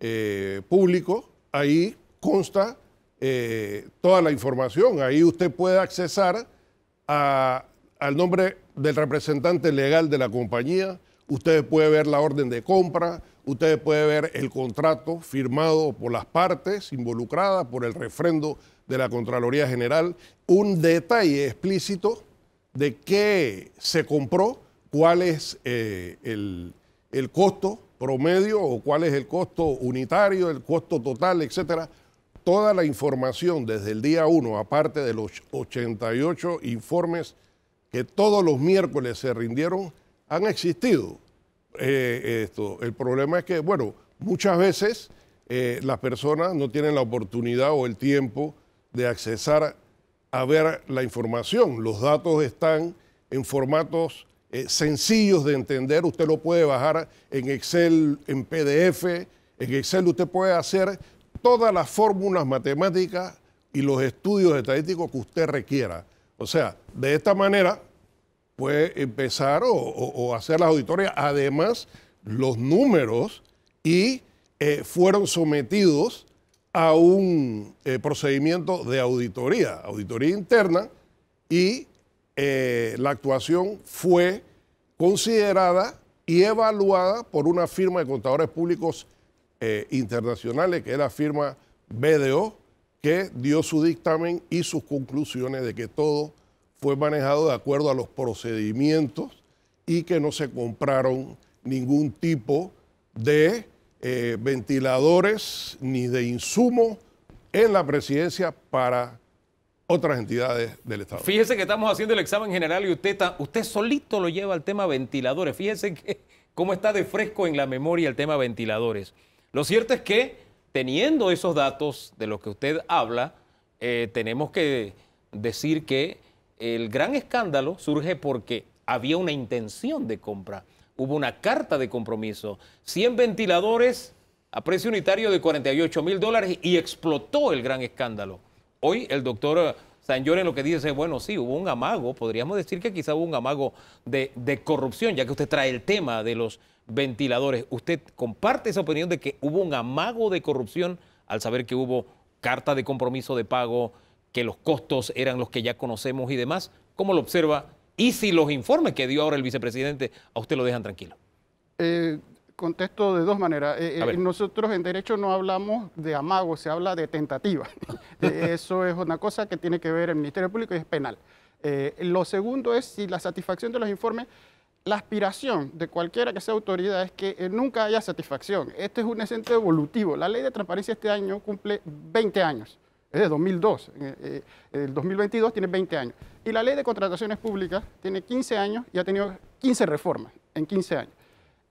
eh, público, ahí consta eh, toda la información. Ahí usted puede accesar a, al nombre del representante legal de la compañía, usted puede ver la orden de compra, usted puede ver el contrato firmado por las partes involucradas, por el refrendo de la Contraloría General, un detalle explícito de qué se compró cuál es eh, el, costo promedio o cuál es el costo unitario, el costo total, etcétera. Toda la información desde el día 1, aparte de los 88 informes que todos los miércoles se rindieron, han existido. Eh, esto, el problema es que, bueno, muchas veces eh, las personas no tienen la oportunidad o el tiempo de accesar a ver la información. Los datos están en formatos eh, sencillos de entender. Usted lo puede bajar en Excel, en PDF. En Excel usted puede hacer todas las fórmulas matemáticas y los estudios estadísticos que usted requiera. O sea, de esta manera puede empezar o, hacer las auditorías. Además, los números y eh, fueron sometidos a un eh, procedimiento de auditoría, auditoría interna, y eh, la actuación fue considerada y evaluada por una firma de contadores públicos eh, internacionales, que es la firma BDO, que dio su dictamen y sus conclusiones de que todo fue manejado de acuerdo a los procedimientos y que no se compraron ningún tipo de eh, ventiladores ni de insumos en la presidencia para otras entidades del Estado. Fíjese que estamos haciendo el examen general y usted, usted solito lo lleva al tema ventiladores. Fíjese que, cómo está de fresco en la memoria el tema ventiladores. Lo cierto es que, teniendo esos datos de los que usted habla, eh, tenemos que decir que el gran escándalo surge porque había una intención de compra, hubo una carta de compromiso, 100 ventiladores a precio unitario de 48 mil dólares y explotó el gran escándalo. Hoy el doctor eh, San en lo que dice, bueno, sí, hubo un amago, podríamos decir que quizá hubo un amago de, corrupción, ya que usted trae el tema de los ventiladores. ¿Usted comparte esa opinión de que hubo un amago de corrupción al saber que hubo carta de compromiso de pago, que los costos eran los que ya conocemos y demás? ¿Cómo lo observa? Y si los informes que dio ahora el vicepresidente a usted lo dejan tranquilo. Eh, contesto de dos maneras. Eh, eh, nosotros en derecho no hablamos de amago, se habla de tentativa. Eh, eso es una cosa que tiene que ver el Ministerio Público y es penal. lo segundo es si la satisfacción de los informes, la aspiración de cualquiera que sea autoridad es que nunca haya satisfacción. Este es un esente evolutivo. La ley de transparencia este año cumple 20 años. Es de 2002. el 2022 tiene 20 años. Y la ley de contrataciones públicas tiene 15 años y ha tenido 15 reformas en 15 años.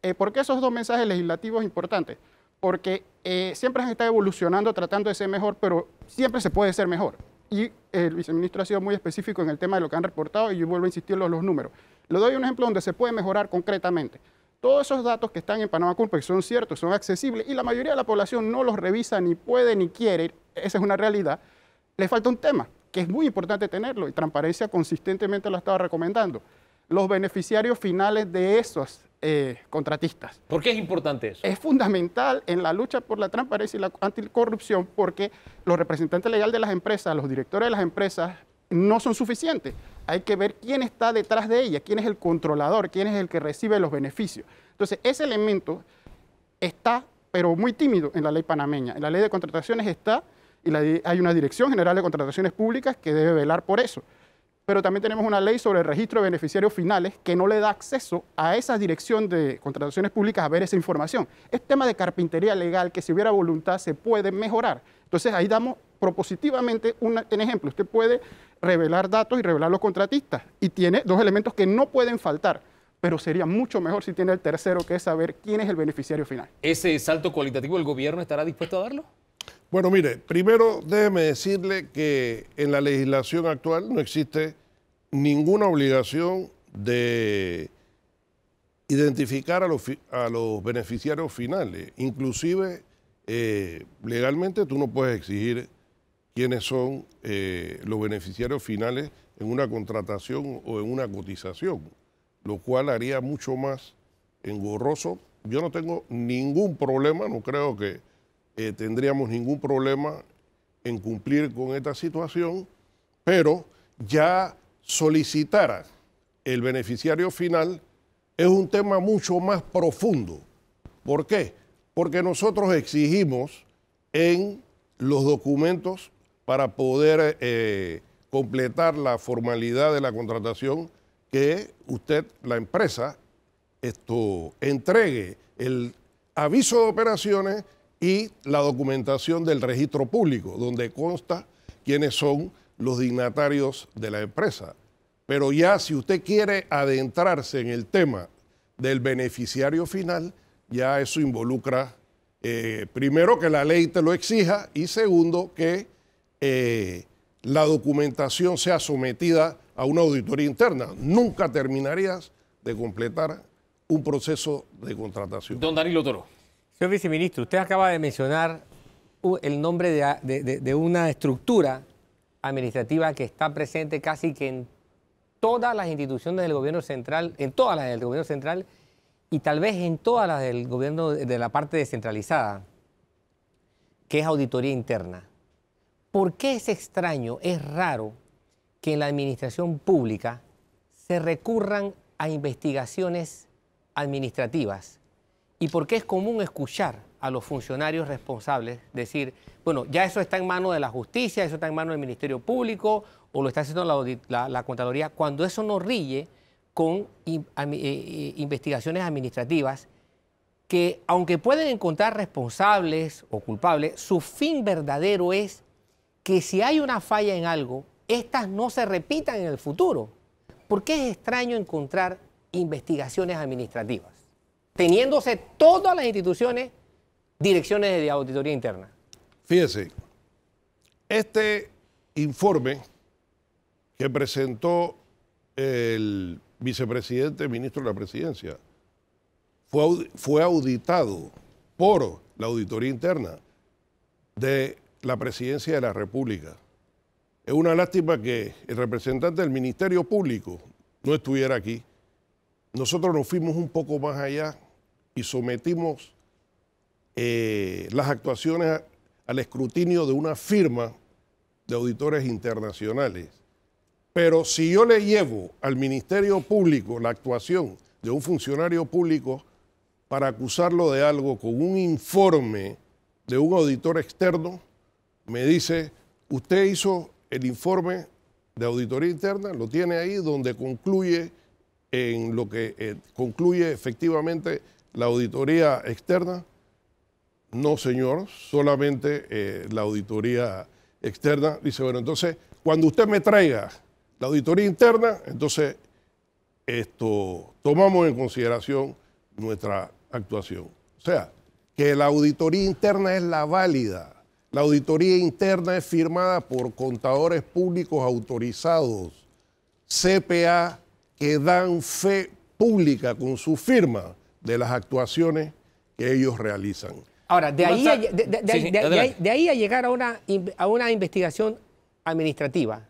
Eh, ¿Por qué esos dos mensajes legislativos importantes? Porque eh, siempre han estado evolucionando, tratando de ser mejor, pero siempre se puede ser mejor. Y el viceministro ha sido muy específico en el tema de lo que han reportado y yo vuelvo a insistir en los, números. Le doy un ejemplo donde se puede mejorar concretamente. Todos esos datos que están en Panamá Culpe, que son ciertos, son accesibles y la mayoría de la población no los revisa, ni puede, ni quiere, esa es una realidad, le falta un tema que es muy importante tenerlo y transparencia consistentemente lo estaba recomendando los beneficiarios finales de esos eh, contratistas. ¿Por qué es importante eso? Es fundamental en la lucha por la transparencia y la anticorrupción porque los representantes legales de las empresas, los directores de las empresas, no son suficientes. Hay que ver quién está detrás de ella, quién es el controlador, quién es el que recibe los beneficios. Entonces, ese elemento está, pero muy tímido en la ley panameña. En la ley de contrataciones está, y hay una Dirección General de Contrataciones Públicas que debe velar por eso pero también tenemos una ley sobre el registro de beneficiarios finales que no le da acceso a esa dirección de contrataciones públicas a ver esa información. Es tema de carpintería legal que si hubiera voluntad se puede mejorar. Entonces ahí damos propositivamente un, un ejemplo. Usted puede revelar datos y revelar los contratistas y tiene dos elementos que no pueden faltar pero sería mucho mejor si tiene el tercero, que es saber quién es el beneficiario final. ¿Ese salto cualitativo el gobierno estará dispuesto a darlo? Bueno, mire, primero déjeme decirle que en la legislación actual no existe ninguna obligación de identificar a los, a los beneficiarios finales. Inclusive, eh, legalmente tú no puedes exigir quiénes son eh, los beneficiarios finales en una contratación o en una cotización, lo cual haría mucho más engorroso. Yo no tengo ningún problema, no creo que eh, tendríamos ningún problema en cumplir con esta situación, pero ya solicitar el beneficiario final es un tema mucho más profundo. ¿Por qué? Porque nosotros exigimos en los documentos para poder eh, completar la formalidad de la contratación que usted, la empresa, esto, entregue el aviso de operaciones y la documentación del registro público, donde consta quiénes son los dignatarios de la empresa. Pero ya si usted quiere adentrarse en el tema del beneficiario final, ya eso involucra, eh, primero, que la ley te lo exija y segundo, que eh, la documentación sea sometida a una auditoría interna. Nunca terminarías de completar un proceso de contratación. Don Danilo Toro. Señor viceministro, usted acaba de mencionar el nombre de, una estructura administrativa que está presente casi que en todas las instituciones del gobierno central, en todas las del gobierno central y tal vez en todas las del gobierno de la parte descentralizada, que es auditoría interna. ¿Por qué es extraño, es raro que en la administración pública se recurran a investigaciones administrativas y por qué es común escuchar a los funcionarios responsables decir, bueno, ya eso está en manos de la justicia, eso está en manos del Ministerio Público o lo está haciendo la, la, cuando eso no rille con eh, eh, investigaciones administrativas que, aunque pueden encontrar responsables o culpables, su fin verdadero es que si hay una falla en algo, estas no se repitan en el futuro. Porque es extraño encontrar investigaciones administrativas? teniéndose todas las instituciones direcciones de auditoría interna. Fíjese, este informe que presentó el vicepresidente, ministro de la presidencia, fue, fue auditado por la auditoría interna de la presidencia de la República. Es una lástima que el representante del Ministerio Público no estuviera aquí. Nosotros nos fuimos un poco más allá y sometimos eh, las actuaciones al escrutinio de una firma de auditores internacionales. Pero si yo le llevo al Ministerio Público la actuación de un funcionario público para acusarlo de algo con un informe de un auditor externo, me dice, usted hizo el informe de auditoría interna, lo tiene ahí donde concluye en lo que eh, concluye efectivamente la auditoría externa? No, señor, solamente eh, la auditoría externa. Dice, bueno, entonces, cuando usted me traiga la auditoría interna, entonces esto, tomamos en consideración nuestra actuación. O sea, que la auditoría interna es la válida. La auditoría interna es firmada por contadores públicos autorizados, CPA, que dan fe pública con su firma de las actuaciones que ellos realizan. Ahora, de ahí, a, llegar a una, una investigación administrativa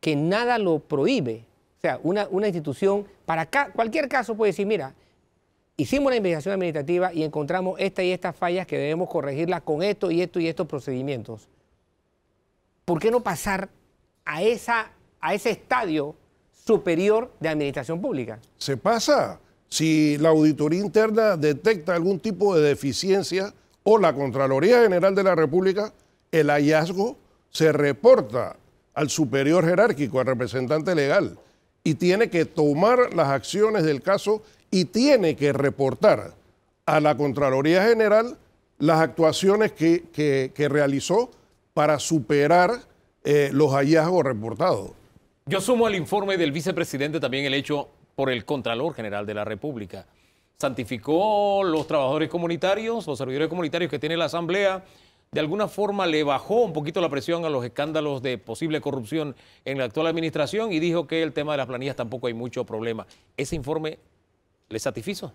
que nada lo prohíbe. O sea, una, institución, para cualquier caso puede decir, mira, hicimos una investigación administrativa y encontramos esta y estas fallas que debemos corregirlas con esto y esto y estos procedimientos. ¿Por qué no pasar a, esa, a ese estadio superior de administración pública? Se pasa si la auditoría interna detecta algún tipo de deficiencia o la Contraloría General de la República, el hallazgo se reporta al superior jerárquico, al representante legal, y tiene que tomar las acciones del caso y tiene que reportar a la Contraloría General las actuaciones que, realizó para superar eh, los hallazgos reportados. Yo sumo al informe del vicepresidente también el hecho por el Contralor General de la República. Santificó los trabajadores comunitarios, los servidores comunitarios que tiene la Asamblea. De alguna forma le bajó un poquito la presión a los escándalos de posible corrupción en la actual administración y dijo que el tema de las planillas tampoco hay mucho problema. ¿Ese informe le satisfizo?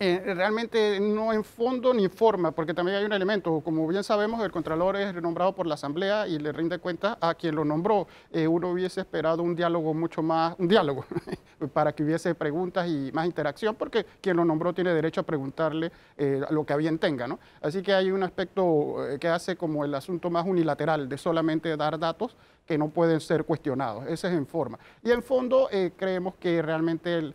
Eh, realmente no en fondo ni en forma, porque también hay un elemento, como bien sabemos, el Contralor es renombrado por la Asamblea y le rinde cuentas a quien lo nombró. Eh, uno hubiese esperado un diálogo mucho más, un diálogo, para que hubiese preguntas y más interacción, porque quien lo nombró tiene derecho a preguntarle eh, lo que a bien tenga, ¿no? Así que hay un aspecto que hace como el asunto más unilateral de solamente dar datos que no pueden ser cuestionados, ese es en forma. Y en fondo creemos que realmente el,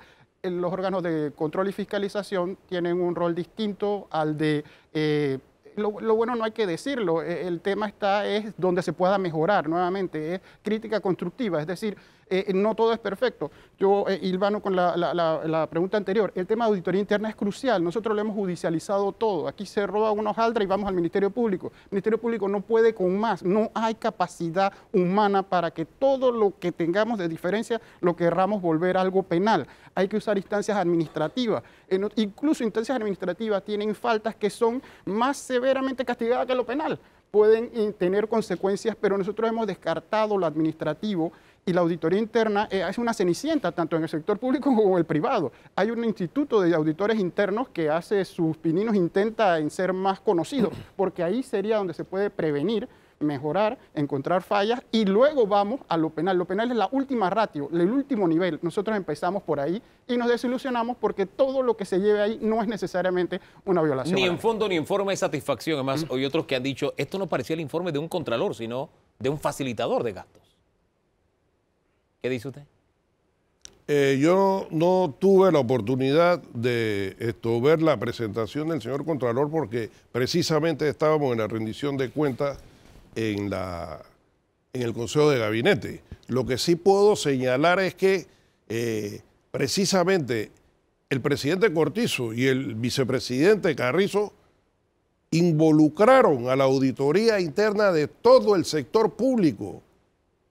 los órganos de control y fiscalización tienen un rol distinto al de... Eh, lo, bueno no hay que decirlo, e, el tema está es donde se pueda mejorar nuevamente, es crítica constructiva, es decir, eh, eh, no todo es perfecto. Yo eh, ilvano con la, pregunta anterior. El tema de auditoría interna es crucial. Nosotros lo hemos judicializado todo. Aquí se roba una hojaldra y vamos al Ministerio Público. El Ministerio Público no puede con más. No hay capacidad humana para que todo lo que tengamos de diferencia lo querramos volver algo penal. Hay que usar instancias administrativas. incluso instancias administrativas tienen faltas que son más severamente castigadas que lo penal pueden tener consecuencias, pero nosotros hemos descartado lo administrativo y la auditoría interna eh, es una cenicienta, tanto en el sector público como en el privado. Hay un instituto de auditores internos que hace sus pininos, intenta ser más conocido, porque ahí sería donde se puede prevenir mejorar, encontrar fallas y luego vamos a lo penal. Lo penal es la última ratio, el último nivel. Nosotros empezamos por ahí y nos desilusionamos porque todo lo que se lleve ahí no es necesariamente una violación. Ni en fondo ni en forma de satisfacción. Además, hoy mm. hay otros que han dicho, esto no parecía el informe de un contralor, sino de un facilitador de gastos. ¿Qué dice usted? Eh, yo no tuve la oportunidad de ver la presentación del señor Contralor porque precisamente estábamos en la rendición de cuentas en, el Consejo de Gabinete. Lo que sí puedo señalar es que eh, precisamente el presidente Cortizo y el vicepresidente Carrizo involucraron a la auditoría interna de todo el sector público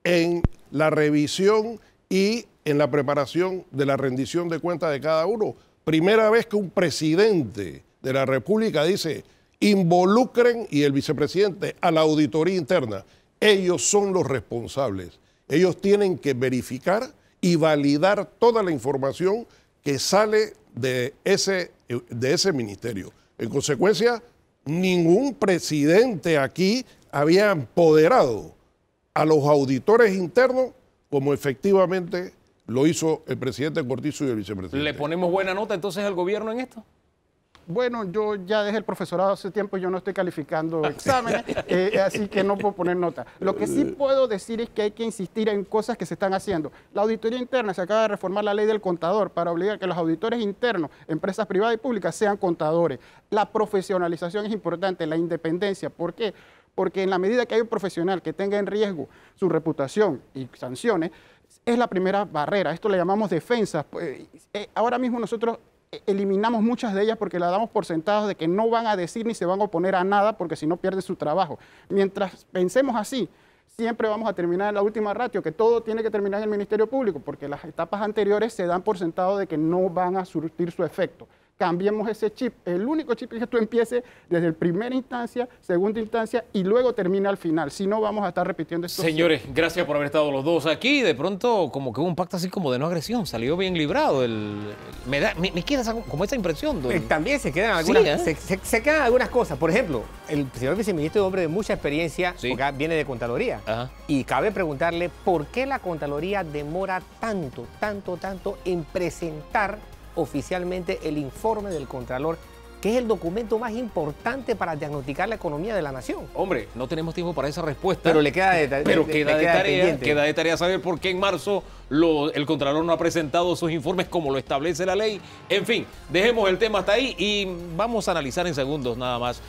en la revisión y en la preparación de la rendición de cuentas de cada uno. Primera vez que un presidente de la República dice, involucren, y el vicepresidente, a la auditoría interna. Ellos son los responsables. Ellos tienen que verificar y validar toda la información que sale de ese, de ese ministerio. En consecuencia, ningún presidente aquí había empoderado a los auditores internos como efectivamente lo hizo el presidente Cortizo y el vicepresidente. ¿Le ponemos buena nota entonces al gobierno en esto? Bueno, yo ya dejé el profesorado hace tiempo, yo no estoy calificando ah. exámenes, eh, así que no puedo poner nota. Lo que sí puedo decir es que hay que insistir en cosas que se están haciendo. La auditoría interna se acaba de reformar la ley del contador para obligar que los auditores internos, empresas privadas y públicas, sean contadores. La profesionalización es importante, la independencia. ¿Por qué? Porque en la medida que hay un profesional que tenga en riesgo su reputación y sanciones, es la primera barrera. Esto le llamamos defensa. Eh, eh, ahora mismo nosotros eh, eliminamos muchas de ellas porque las damos por sentado de que no van a decir ni se van a oponer a nada porque si no pierde su trabajo. Mientras pensemos así, siempre vamos a terminar en la última ratio, que todo tiene que terminar en el Ministerio Público, porque las etapas anteriores se dan por sentado de que no van a surtir su efecto cambiemos ese chip. El único chip es que tú empieces desde el primera instancia, segunda instancia y luego termina al final. Si no, vamos a estar repitiendo esto. Señores, gracias por haber estado los dos aquí. De pronto, como que hubo un pacto así como de no agresión. Salió bien librado. El, me, da, me, queda como esa impresión. Pues también se quedan, algunas, ¿eh? se, algunas cosas. Por ejemplo, el señor viceministro es hombre de mucha experiencia, viene de Contaloría Y cabe preguntarle por qué la Contaloría demora tanto, tanto, tanto en presentar oficialmente el informe del Contralor que es el documento más importante para diagnosticar la economía de la nación. Hombre, no tenemos tiempo para esa respuesta. Pero le queda de, tarea, saber por qué en marzo el Contralor no ha presentado sus informes como lo establece la ley. En fin, dejemos el tema hasta ahí y vamos a analizar en segundos nada más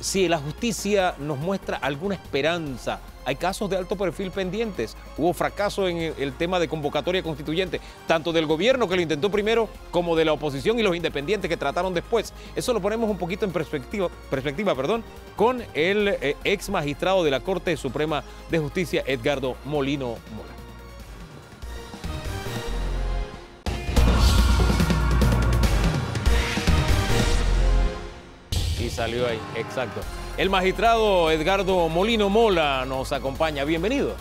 si la justicia nos muestra alguna esperanza hay casos de alto perfil pendientes. Hubo fracaso en el tema de convocatoria constituyente, tanto del gobierno que lo intentó primero como de la oposición y los independientes que trataron después. Eso lo ponemos un poquito en perspectiva, perspectiva perdón, con el eh, ex magistrado de la Corte Suprema de Justicia, Edgardo Molino Mora. Y salió ahí, exacto. El magistrado Edgardo Molino Mola nos acompaña. Bienvenido.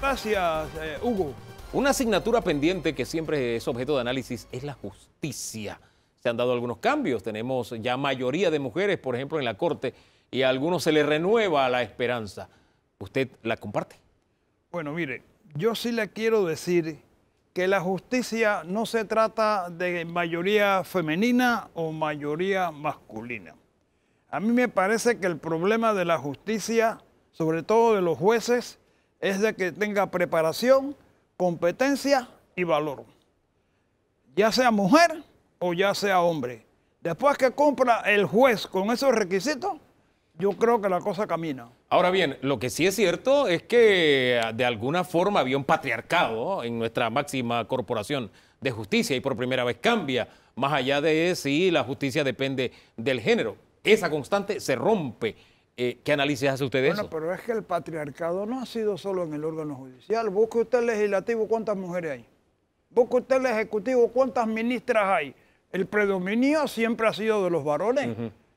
Gracias, eh, Hugo. Una asignatura pendiente que siempre es objeto de análisis es la justicia. Se han dado algunos cambios. Tenemos ya mayoría de mujeres, por ejemplo, en la Corte, y a algunos se les renueva la esperanza. ¿Usted la comparte? Bueno, mire, yo sí le quiero decir que la justicia no se trata de mayoría femenina o mayoría masculina. A mí me parece que el problema de la justicia, sobre todo de los jueces, es de que tenga preparación, competencia y valor. Ya sea mujer o ya sea hombre. Después que compra el juez con esos requisitos, yo creo que la cosa camina. Ahora bien, lo que sí es cierto es que de alguna forma había un patriarcado en nuestra máxima corporación de justicia y por primera vez cambia, más allá de si la justicia depende del género esa constante se rompe. Eh, ¿Qué análisis hace usted eso? Bueno, pero es que el patriarcado no ha sido solo en el órgano judicial. Busque usted el legislativo, ¿cuántas mujeres hay? Busque usted el ejecutivo, ¿cuántas ministras hay? El predominio siempre ha sido de los varones.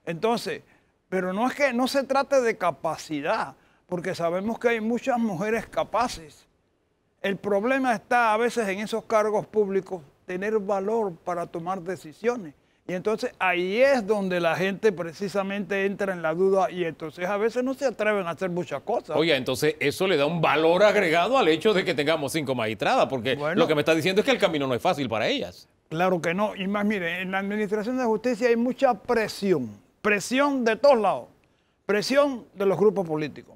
Entonces, pero no es que no se trate de capacidad, porque sabemos que hay muchas mujeres capaces. El problema está a veces en esos cargos públicos tener valor para tomar decisiones. Y entonces ahí es donde la gente precisamente entra en la duda y entonces a veces no se atreven a hacer muchas cosas. Oye, entonces eso le da un valor agregado al hecho de que tengamos cinco magistradas, porque lo que me está diciendo es que el camino no es fácil para ellas. Claro que no. Y más, mire, en la Administración de Justicia hay mucha presión, presión de todos lados, presión de los grupos políticos,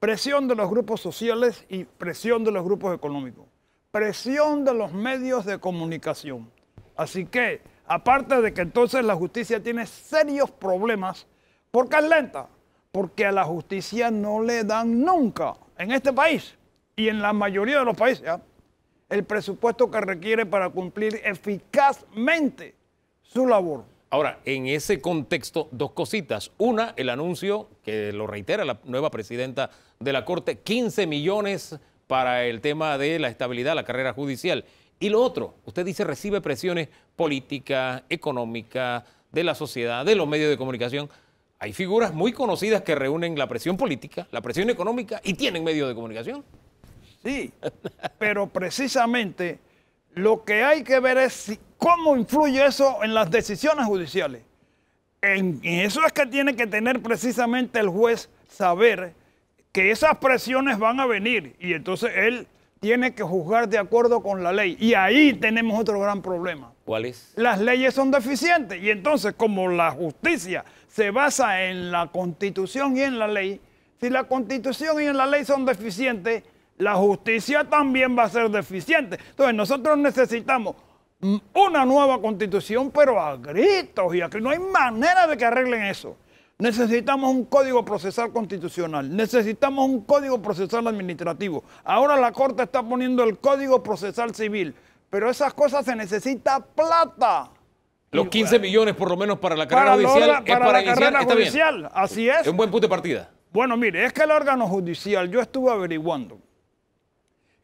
presión de los grupos sociales y presión de los grupos económicos, presión de los medios de comunicación. Así que Aparte de que entonces la justicia tiene serios problemas porque es lenta, porque a la justicia no le dan nunca en este país y en la mayoría de los países el presupuesto que requiere para cumplir eficazmente su labor. Ahora, en ese contexto, dos cositas. Una, el anuncio, que lo reitera la nueva presidenta de la Corte, 15 millones para el tema de la estabilidad, la carrera judicial. Y lo otro, usted dice recibe presiones políticas, económicas, de la sociedad, de los medios de comunicación. Hay figuras muy conocidas que reúnen la presión política, la presión económica y tienen medios de comunicación. Sí, pero precisamente lo que hay que ver es cómo influye eso en las decisiones judiciales. en eso es que tiene que tener precisamente el juez saber que esas presiones van a venir y entonces él tiene que juzgar de acuerdo con la ley. Y ahí tenemos otro gran problema. ¿Cuál es? Las leyes son deficientes y entonces como la justicia se basa en la constitución y en la ley, si la constitución y en la ley son deficientes, la justicia también va a ser deficiente. Entonces nosotros necesitamos una nueva constitución, pero a gritos y aquí no hay manera de que arreglen eso. Necesitamos un código procesal constitucional, necesitamos un código procesal administrativo. Ahora la Corte está poniendo el código procesal civil, pero esas cosas se necesita plata. Los 15 millones por lo menos para la carrera judicial. para, es para la carrera judicial, así es. Es un buen punto de partida. Bueno, mire, es que el órgano judicial, yo estuve averiguando,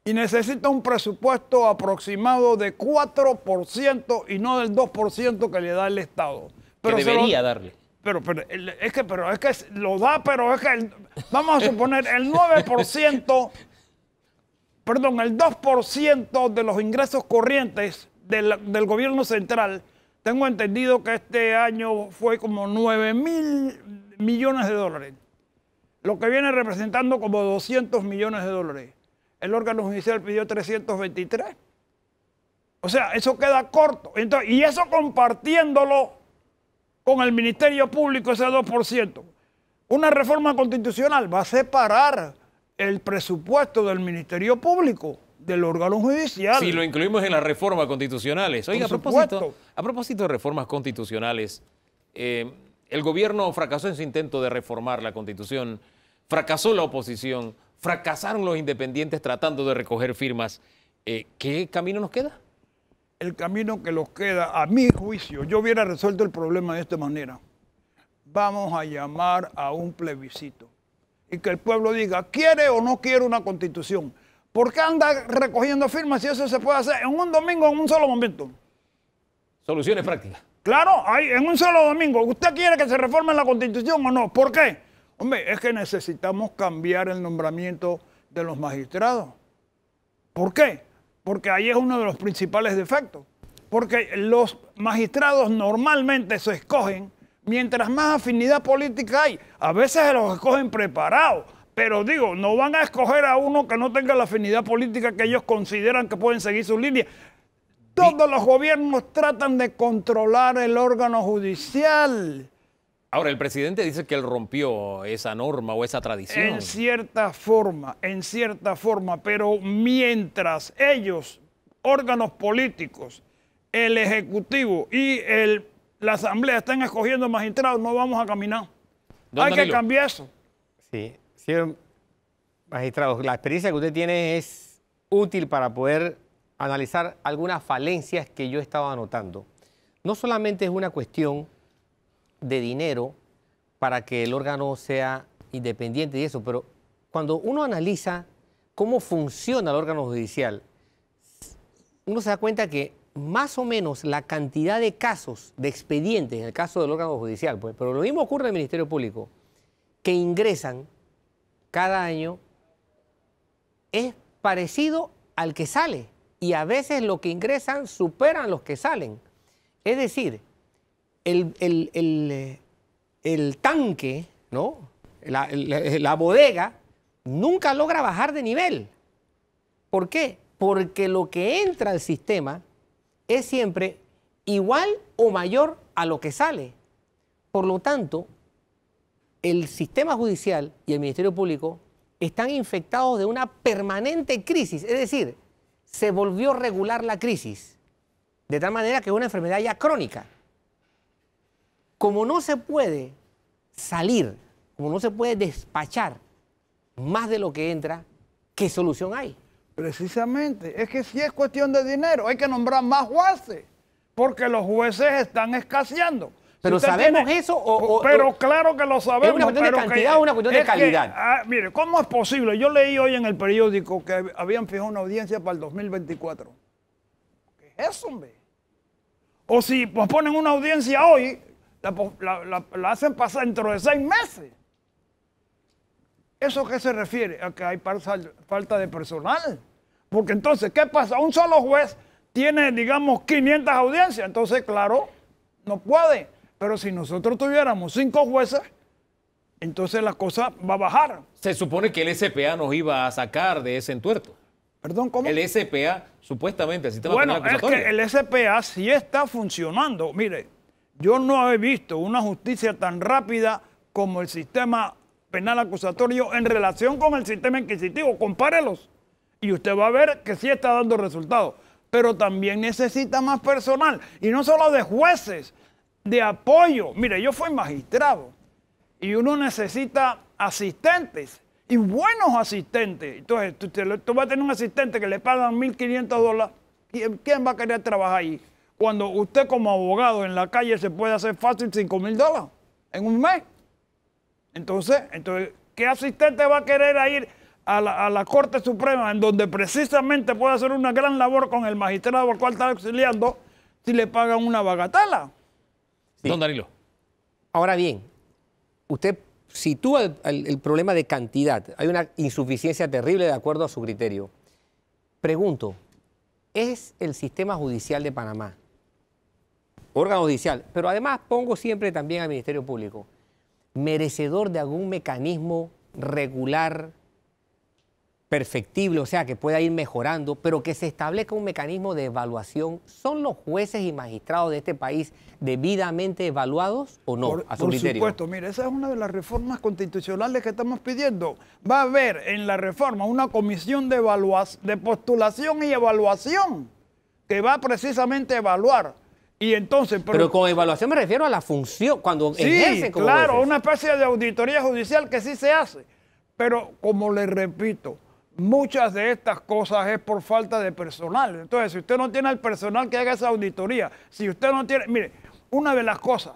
y necesita un presupuesto aproximado de 4% y no del 2% que le da el Estado. debería darle pero, es que, pero es que lo da, pero es que, vamos a suponer, el 9%, perdón, el 2% de los ingresos corrientes del, gobierno central, tengo entendido que este año fue como 9 mil millones de dólares, lo que viene representando como 200 millones de dólares. El órgano judicial pidió 323. O sea, eso queda corto. y eso compartiéndolo con el Ministerio Público ese 2%. Una reforma constitucional va a separar el presupuesto del Ministerio Público del órgano judicial. Si lo incluimos en las reformas constitucionales. Oiga, a propósito, a propósito de reformas constitucionales, eh, el gobierno fracasó en su intento de reformar la constitución, fracasó la oposición, fracasaron los independientes tratando de recoger firmas. Eh, ¿Qué camino nos queda? el camino que nos queda, a mi juicio, yo hubiera resuelto el problema de esta manera. Vamos a llamar a un plebiscito y que el pueblo diga, quiere o no quiere una constitución. ¿Por qué anda recogiendo firmas si eso se puede hacer en un domingo, en un solo momento? Soluciones prácticas. Claro, hay, en un solo domingo. ¿Usted quiere que se reforme la constitución o no? ¿Por qué? Hombre, es que necesitamos cambiar el nombramiento de los magistrados. ¿Por qué? porque ahí es uno de los principales defectos. Porque los magistrados normalmente se escogen mientras más afinidad política hay. A veces se los escogen preparados, pero digo, no van a escoger a uno que no tenga la afinidad política que ellos consideran que pueden seguir su línea. Todos los gobiernos tratan de controlar el órgano judicial Ahora, el presidente dice que él rompió esa norma o esa tradición. En cierta forma, en cierta forma, pero mientras ellos, órganos políticos, el Ejecutivo y la Asamblea están escogiendo magistrados, no vamos a caminar. Hay que cambiar eso. Sí, sí. Magistrados, la experiencia que usted tiene es útil para poder analizar algunas falencias que yo estaba anotando. No solamente es una cuestión de dinero para que el órgano sea independiente y eso, pero cuando uno analiza cómo funciona el órgano judicial, uno se da cuenta que más o menos la cantidad de casos, de expedientes, en el caso del órgano judicial, pues, pero lo mismo ocurre en el Ministerio Público, que ingresan cada año, es parecido al que sale. Y a veces lo que ingresan superan los que salen. Es decir, el, tanque, ¿no? La, bodega nunca logra bajar de nivel. ¿Por qué? Porque lo que entra al sistema es siempre igual o mayor a lo que sale. Por lo tanto, el sistema judicial y el Ministerio Público están infectados de una permanente crisis, es decir, se volvió regular la crisis, de tal manera que es una enfermedad ya crónica. Como no se puede salir, como no se puede despachar más de lo que entra, ¿qué solución hay? Precisamente, es que si es cuestión de dinero, hay que nombrar más jueces, porque los jueces están escaseando. ¿Pero sabemos eso o, Pero claro que lo sabemos. ¿Es una cuestión de cantidad una cuestión de calidad? Ah, mire, ¿cómo es posible? Yo leí hoy en el periódico que habían fijado una audiencia para el 2024. ¿Qué es eso, hombre? O si ponen una audiencia hoy, la, hacen pasar dentro de seis meses. ¿Eso qué se refiere? A que hay falta de personal. Porque entonces, ¿qué pasa? Un solo juez tiene, digamos, 500 audiencias. Entonces, claro, no puede. Pero si nosotros tuviéramos cinco jueces, entonces la cosa va a bajar. Se supone que el SPA nos iba a sacar de ese entuerto. Perdón, ¿cómo? El SPA, supuestamente, el bueno, el SPA sí está funcionando. Mire, yo no he visto una justicia tan rápida como el sistema penal acusatorio en relación con el sistema inquisitivo. Compárelos y usted va a ver que sí está dando resultados. Pero también necesita más personal y no solo de jueces, de apoyo. Mire, yo fui magistrado y uno necesita asistentes y buenos asistentes. Entonces, tú, vas a tener un asistente que le pagan 1.500 dólares. ¿Quién va a querer trabajar ahí? cuando usted como abogado en la calle se puede hacer fácil 5 mil dólares en un mes. Entonces, entonces, ¿qué asistente va a querer ir a la, Corte Suprema, en donde precisamente puede hacer una gran labor con el magistrado al cual está auxiliando, si le pagan una bagatela? Don Danilo. Ahora bien, usted sitúa el problema de cantidad. Hay una insuficiencia terrible de acuerdo a su criterio. Pregunto, ¿es el sistema judicial de Panamá órgano judicial, pero además pongo siempre también al Ministerio Público, merecedor de algún mecanismo regular, perfectible, o sea, que pueda ir mejorando, pero que se establezca un mecanismo de evaluación, ¿son los jueces y magistrados de este país debidamente evaluados o no? Por, supuesto, mire, esa es una de las reformas constitucionales que estamos pidiendo. Va a haber en la reforma una comisión de, de postulación y evaluación que va precisamente a evaluar y entonces, pero, pero, con evaluación me refiero a la función, cuando sí, Claro, una especie de auditoría judicial que sí se hace. Pero como le repito, muchas de estas cosas es por falta de personal. Entonces, si usted no tiene el personal que haga esa auditoría, si usted no tiene, mire, una de las cosas,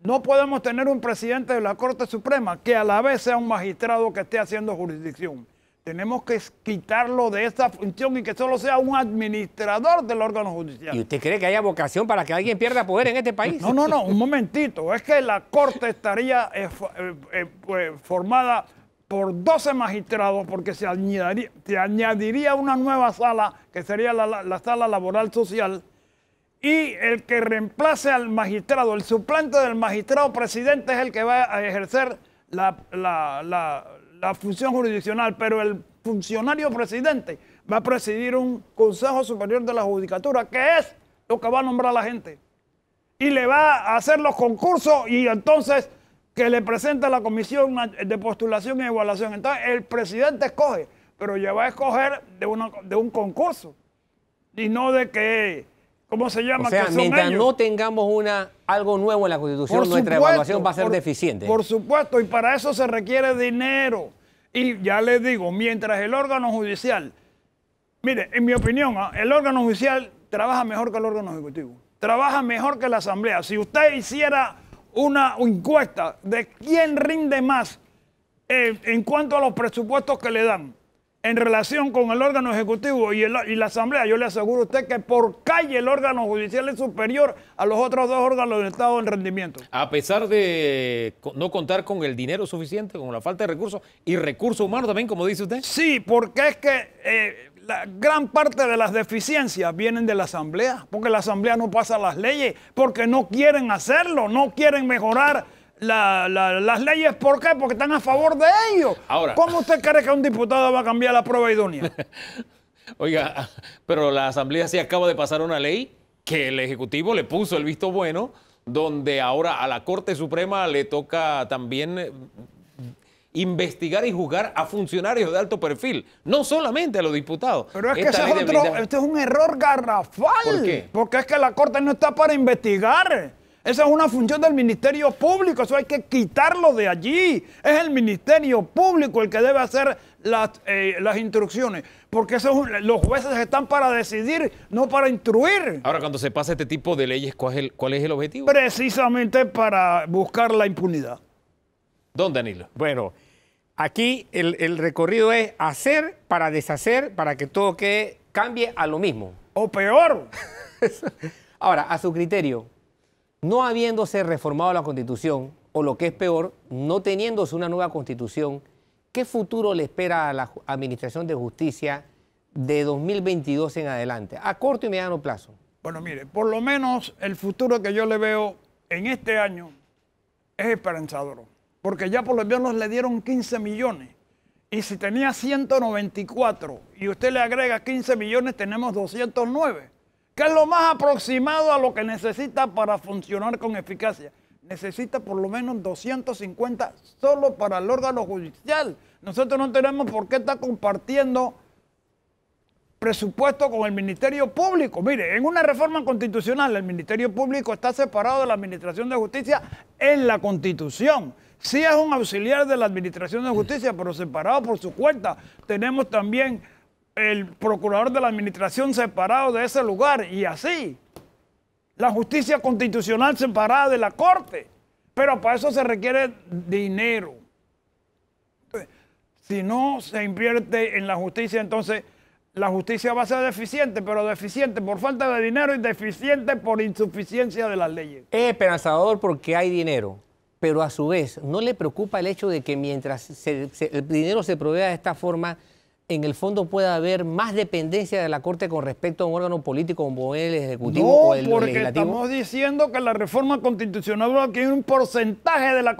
no podemos tener un presidente de la Corte Suprema que a la vez sea un magistrado que esté haciendo jurisdicción. Tenemos que quitarlo de esa función y que solo sea un administrador del órgano judicial. ¿Y usted cree que haya vocación para que alguien pierda poder en este país? No, no, no, un momentito. Es que la Corte estaría eh, eh, eh, formada por 12 magistrados porque se añadiría, una nueva sala, que sería la, sala laboral social, y el que reemplace al magistrado, el suplente del magistrado presidente es el que va a ejercer la, la función jurisdiccional, pero el funcionario presidente va a presidir un Consejo Superior de la Judicatura, que es lo que va a nombrar la gente. Y le va a hacer los concursos y entonces que le presenta la Comisión de Postulación y Evaluación. Entonces el presidente escoge, pero ya va a escoger de, de un concurso y no de que ¿Cómo se llama? O sea, mientras no tengamos una, algo nuevo en la Constitución, nuestra evaluación va a ser deficiente. Por supuesto, y para eso se requiere dinero. Y ya les digo, mientras el órgano judicial, mire, en mi opinión, ¿ah? el órgano judicial trabaja mejor que el órgano ejecutivo, trabaja mejor que la Asamblea. Si usted hiciera una encuesta de quién rinde más eh, en cuanto a los presupuestos que le dan, en relación con el órgano ejecutivo y, la asamblea, yo le aseguro a usted que por calle el órgano judicial es superior a los otros dos órganos del Estado en rendimiento. A pesar de no contar con el dinero suficiente, con la falta de recursos y recursos humanos también, como dice usted. Sí, porque es que eh, la gran parte de las deficiencias vienen de la asamblea, porque la asamblea no pasa las leyes, porque no quieren hacerlo, no quieren mejorar las leyes. ¿Por qué? Porque están a favor de ellos. ¿Cómo usted cree que un diputado va a cambiar la prueba idónea? Oiga, pero la Asamblea sí acaba de pasar una ley que el Ejecutivo le puso el visto bueno, donde ahora a la Corte Suprema le toca también eh, investigar y juzgar a funcionarios de alto perfil, no solamente a los diputados. Pero es que ese es este es un error garrafal. ¿Por qué? Porque es que la Corte no está para investigar. Esa es una función del Ministerio Público, eso hay que quitarlo de allí. Es el Ministerio Público el que debe hacer las, eh, instrucciones, porque los jueces están para decidir, no para instruir. Ahora, cuando se pasa este tipo de leyes, ¿cuál es el, objetivo? Precisamente para buscar la impunidad. ¿Dónde, Danilo? Bueno, aquí el, el recorrido es hacer para deshacer, para que todo quede, cambie a lo mismo. O peor. Ahora, a su criterio, no habiéndose reformado la constitución, o lo que es peor, no teniéndose una nueva constitución, ¿qué futuro le espera a la Administración de Justicia de 2022 en adelante, a corto y mediano plazo? Bueno, mire, por lo menos el futuro que yo le veo en este año es esperanzador, porque ya por los menos le dieron 15 millones. Y si tenía 194 y usted le agrega 15 millones, tenemos 209. ¿Qué es lo más aproximado a lo que necesita para funcionar con eficacia? Necesita por lo menos 250 solo para el órgano judicial. Nosotros no tenemos por qué estar compartiendo presupuesto con el Ministerio Público. Mire, en una reforma constitucional el Ministerio Público está separado de la Administración de Justicia en la Constitución. Sí es un auxiliar de la Administración de Justicia, pero separado por su cuenta. Tenemos también el procurador de la administración separado de ese lugar y así. La justicia constitucional separada de la corte. Pero para eso se requiere dinero. Si no se invierte en la justicia, entonces la justicia va a ser deficiente, pero deficiente por falta de dinero y deficiente por insuficiencia de las leyes. Es eh, esperanzador porque hay dinero, pero a su vez no le preocupa el hecho de que mientras el dinero se provea de esta forma, en el fondo pueda haber más dependencia de la Corte con respecto a un órgano político como el Ejecutivo no, o el porque estamos diciendo que la reforma constitucional que hay un porcentaje de la,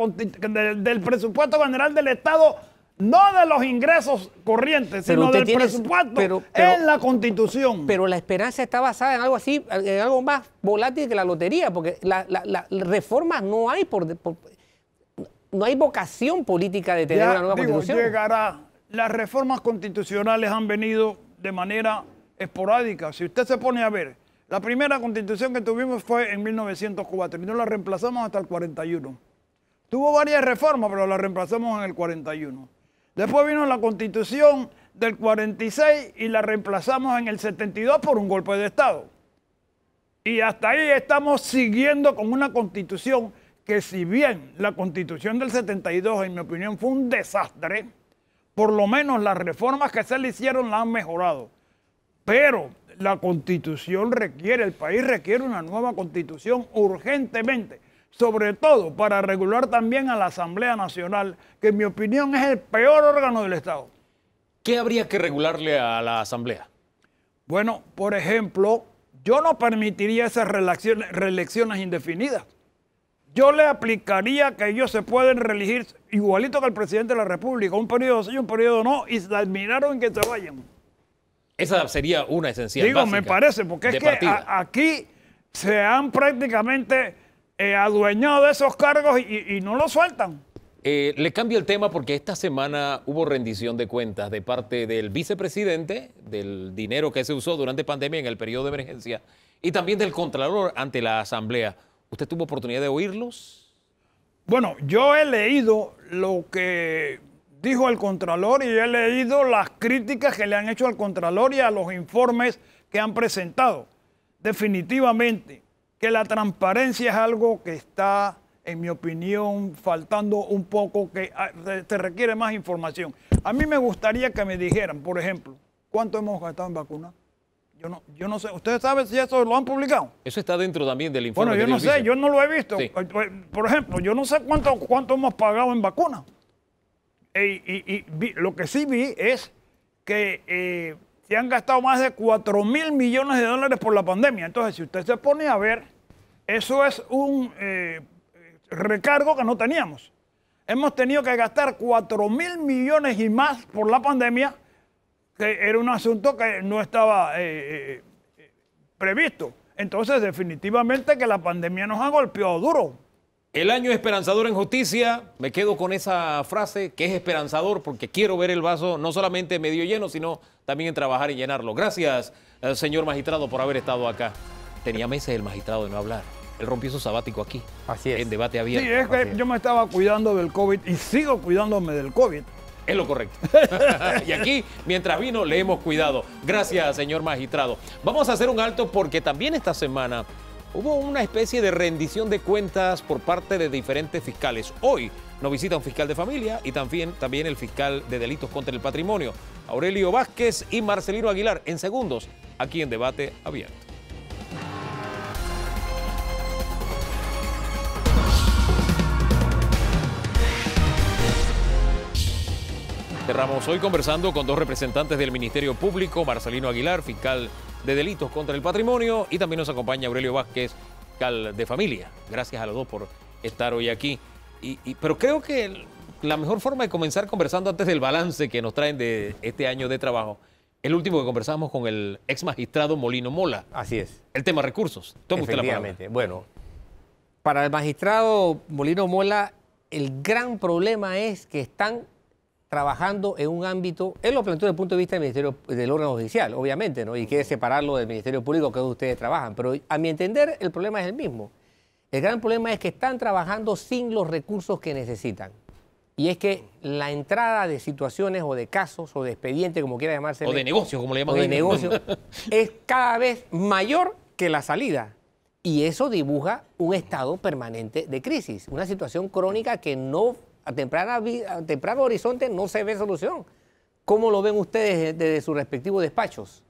del presupuesto general del Estado no de los ingresos corrientes, sino del presupuesto en la Constitución. Pero la esperanza está basada en algo así, en algo más volátil que la lotería, porque las la, reforma reformas no hay por, no hay vocación política de tener la una nueva Constitución. Llegará las reformas constitucionales han venido de manera esporádica. Si usted se pone a ver, la primera constitución que tuvimos fue en 1904 y no la reemplazamos hasta el 41. Tuvo varias reformas, pero la reemplazamos en el 41. Después vino la constitución del 46 y la reemplazamos en el 72 por un golpe de Estado. Y hasta ahí estamos siguiendo con una constitución que si bien la constitución del 72 en mi opinión fue un desastre, por lo menos las reformas que se le hicieron la han mejorado. Pero la constitución requiere, el país requiere una nueva constitución urgentemente, sobre todo para regular también a la Asamblea Nacional, que en mi opinión es el peor órgano del Estado. ¿Qué habría que regularle a la Asamblea? Bueno, por ejemplo, yo no permitiría esas reelecciones indefinidas yo le aplicaría que ellos se pueden reelegir igualito que el presidente de la República, un periodo sí un periodo no, y se admiraron que se vayan. Esa sería una esencial. Digo, me parece, porque es que aquí se han prácticamente eh, adueñado de esos cargos y, no los sueltan. Eh, le cambio el tema porque esta semana hubo rendición de cuentas de parte del vicepresidente del dinero que se usó durante pandemia en el periodo de emergencia y también del Contralor ante la Asamblea. ¿Usted tuvo oportunidad de oírlos? Bueno, yo he leído lo que dijo el Contralor y he leído las críticas que le han hecho al Contralor y a los informes que han presentado. Definitivamente que la transparencia es algo que está, en mi opinión, faltando un poco, que ah, se requiere más información. A mí me gustaría que me dijeran, por ejemplo, cuánto hemos gastado en vacunas. Yo no, yo no sé. ¿Ustedes saben si eso lo han publicado? Eso está dentro también del informe. Bueno, yo no sé, yo no lo he visto. Por ejemplo, yo no sé cuánto, cuánto hemos pagado en vacunas. Y, lo que sí vi es que eh, se han gastado más de 4 mil millones de dólares por la pandemia. Entonces, si usted se pone a ver, eso es un eh, recargo que no teníamos. Hemos tenido que gastar 4 mil millones y más por la pandemia que era un asunto que no estaba eh, eh, eh, previsto. Entonces, definitivamente que la pandemia nos ha golpeado duro. El año esperanzador en justicia, me quedo con esa frase que es esperanzador porque quiero ver el vaso no solamente medio lleno, sino también en trabajar y llenarlo. Gracias, señor magistrado, por haber estado acá. Tenía meses el magistrado de no hablar. Él rompió su sabático aquí. Así es. En debate abierto. Sí, es que yo me estaba cuidando del COVID y sigo cuidándome del COVID es lo correcto. y aquí, mientras vino, le hemos cuidado. Gracias, señor magistrado. Vamos a hacer un alto porque también esta semana hubo una especie de rendición de cuentas por parte de diferentes fiscales. Hoy nos visita un fiscal de familia y también, también el fiscal de delitos contra el patrimonio, Aurelio Vázquez y Marcelino Aguilar, en segundos, aquí en Debate Abierto. Cerramos Hoy conversando con dos representantes del Ministerio Público, Marcelino Aguilar, fiscal de delitos contra el patrimonio, y también nos acompaña Aurelio Vázquez, fiscal de familia. Gracias a los dos por estar hoy aquí. Y, pero creo que la mejor forma de comenzar conversando antes del balance que nos traen de este año de trabajo, el último que conversamos con el ex magistrado Molino Mola. Así es. El tema recursos. Toma usted la palabra. Bueno, para el magistrado Molino Mola, el gran problema es que están trabajando en un ámbito, él lo planteó desde el punto de vista del, ministerio, del órgano judicial, obviamente, ¿no? y quiere separarlo del Ministerio Público que ustedes trabajan, pero a mi entender el problema es el mismo. El gran problema es que están trabajando sin los recursos que necesitan. Y es que la entrada de situaciones o de casos o de expediente, como quiera llamarse. O de negocios, como le llaman. de negocio, es cada vez mayor que la salida. Y eso dibuja un estado permanente de crisis, una situación crónica que no a, temprana, temprano horizonte no se ve solución. ¿Cómo lo ven ustedes desde sus respectivos despachos?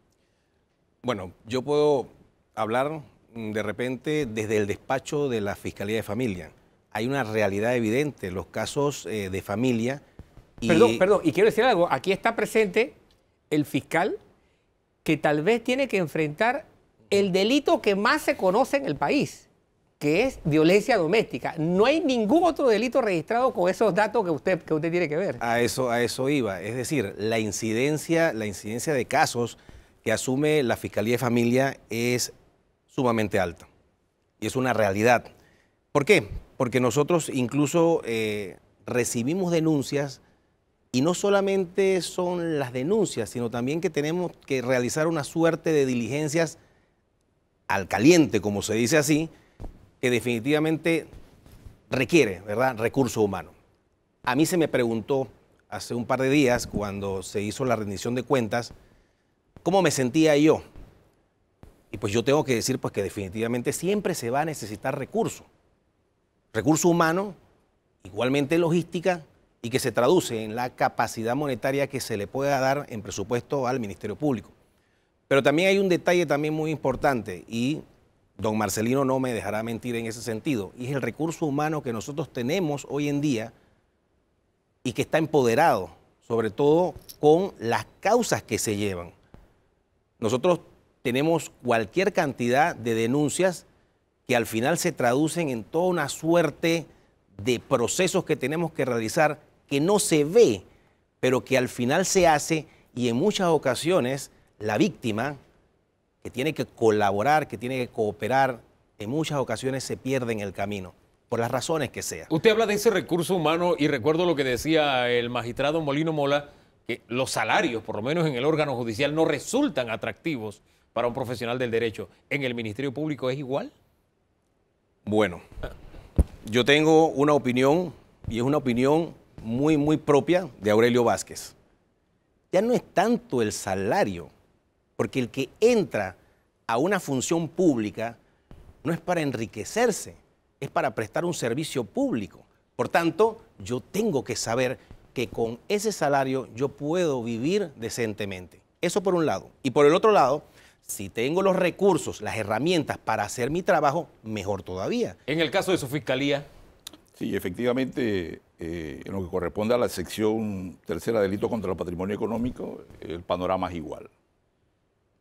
Bueno, yo puedo hablar mm, de repente desde el despacho de la Fiscalía de Familia. Hay una realidad evidente, los casos eh, de familia... Perdón, perdón, y quiero decir algo, aquí está presente el fiscal que tal vez tiene que enfrentar el delito que más se conoce en el país, que es violencia doméstica. No hay ningún otro delito registrado con esos datos que usted, que usted tiene que ver. A eso, a eso iba. Es decir, la incidencia, la incidencia de casos que asume la Fiscalía de Familia es sumamente alta. Y es una realidad. ¿Por qué? Porque nosotros incluso eh, recibimos denuncias y no solamente son las denuncias, sino también que tenemos que realizar una suerte de diligencias al caliente, como se dice así, que definitivamente requiere, ¿verdad?, recursos humanos. A mí se me preguntó hace un par de días, cuando se hizo la rendición de cuentas, cómo me sentía yo. Y pues yo tengo que decir pues que definitivamente siempre se va a necesitar recursos. Recursos humanos, igualmente logística, y que se traduce en la capacidad monetaria que se le pueda dar en presupuesto al Ministerio Público. Pero también hay un detalle también muy importante y don Marcelino no me dejará mentir en ese sentido, y es el recurso humano que nosotros tenemos hoy en día y que está empoderado, sobre todo con las causas que se llevan. Nosotros tenemos cualquier cantidad de denuncias que al final se traducen en toda una suerte de procesos que tenemos que realizar que no se ve, pero que al final se hace y en muchas ocasiones la víctima que tiene que colaborar, que tiene que cooperar, en muchas ocasiones se pierde en el camino, por las razones que sea. Usted habla de ese recurso humano y recuerdo lo que decía el magistrado Molino Mola, que los salarios, por lo menos en el órgano judicial, no resultan atractivos para un profesional del derecho. ¿En el Ministerio Público es igual? Bueno, yo tengo una opinión y es una opinión muy, muy propia de Aurelio Vázquez. Ya no es tanto el salario, porque el que entra a una función pública no es para enriquecerse, es para prestar un servicio público. Por tanto, yo tengo que saber que con ese salario yo puedo vivir decentemente. Eso por un lado. Y por el otro lado, si tengo los recursos, las herramientas para hacer mi trabajo, mejor todavía. En el caso de su fiscalía. Sí, efectivamente, eh, en lo que corresponde a la sección tercera delito contra el patrimonio económico, el panorama es igual.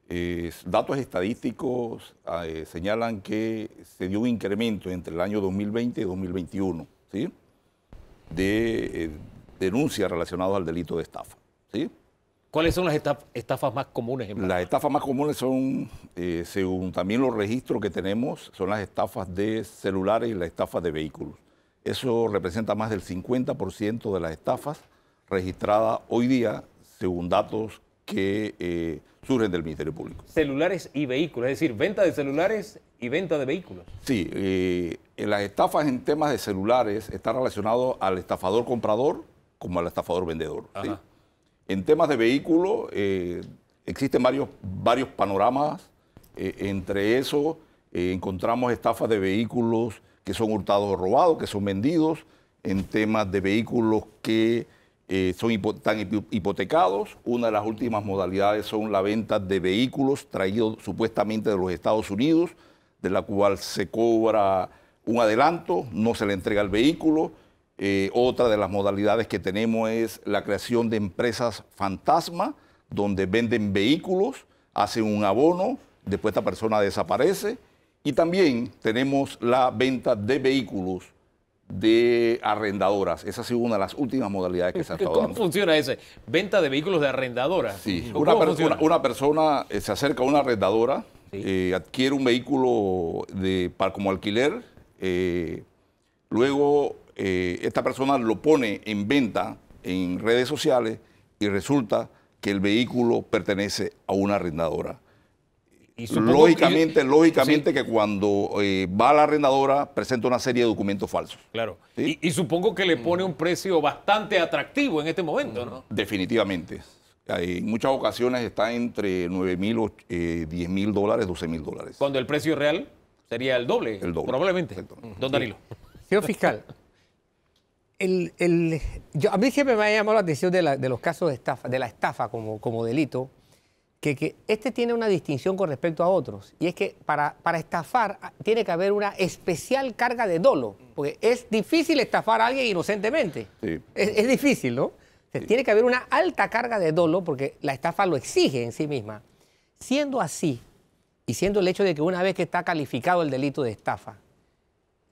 Eh, datos estadísticos ah, eh, señalan que se dio un incremento entre el año 2020 y 2021 ¿sí? de eh, denuncias relacionadas al delito de estafa. ¿sí? ¿Cuáles son las estafas más comunes? En las estafas más comunes son, según también los registros que tenemos, son las estafas de celulares y las estafas de vehículos. Eso representa más del 50% de las estafas registradas hoy día, según datos que eh, surgen del Ministerio Público. Celulares y vehículos, es decir, venta de celulares y venta de vehículos. Sí, eh, las estafas en temas de celulares están relacionadas al estafador comprador como al estafador vendedor. En temas de vehículos eh, existen varios, varios panoramas, entre eso encontramos estafas de vehículos que son hurtados o robados, que son vendidos, en temas de vehículos que eh, son están hipotecados. Una de las últimas modalidades son la venta de vehículos traídos supuestamente de los Estados Unidos, de la cual se cobra un adelanto, no se le entrega el vehículo. Eh, otra de las modalidades que tenemos es la creación de empresas fantasma, donde venden vehículos, hacen un abono, después esta persona desaparece. Y también tenemos la venta de vehículos de arrendadoras. Esa ha sido una de las últimas modalidades que se ha estado ¿Cómo funciona ese? Venta de vehículos de arrendadoras. Sí, una, una, persona eh, se acerca a una arrendadora, eh, adquiere un vehículo de, para, como alquiler, eh, luego esta persona lo pone en venta en redes sociales y resulta que el vehículo pertenece a una arrendadora lógicamente, lógicamente que cuando eh, va la arrendadora presenta una serie de documentos falsos. Claro. Y, supongo que le pone un precio bastante atractivo en este momento, ¿no? Mm, definitivamente. En muchas ocasiones está entre 9 mil, eh, 10 mil dólares, 12 mil dólares. Cuando el precio real sería el doble, el doble probablemente. Don Danilo. Señor fiscal, a mí siempre me ha llamado la atención de, los casos de estafa, de la estafa como delito que, este tiene una distinción con respecto a otros, y es que para, estafar ah, tiene que haber una especial carga de dolo, porque es difícil estafar a alguien inocentemente. Es, difícil, ¿no? Tiene que haber una alta carga de dolo porque la estafa lo exige en sí misma. Siendo así, y siendo el hecho de que una vez que está calificado el delito de estafa,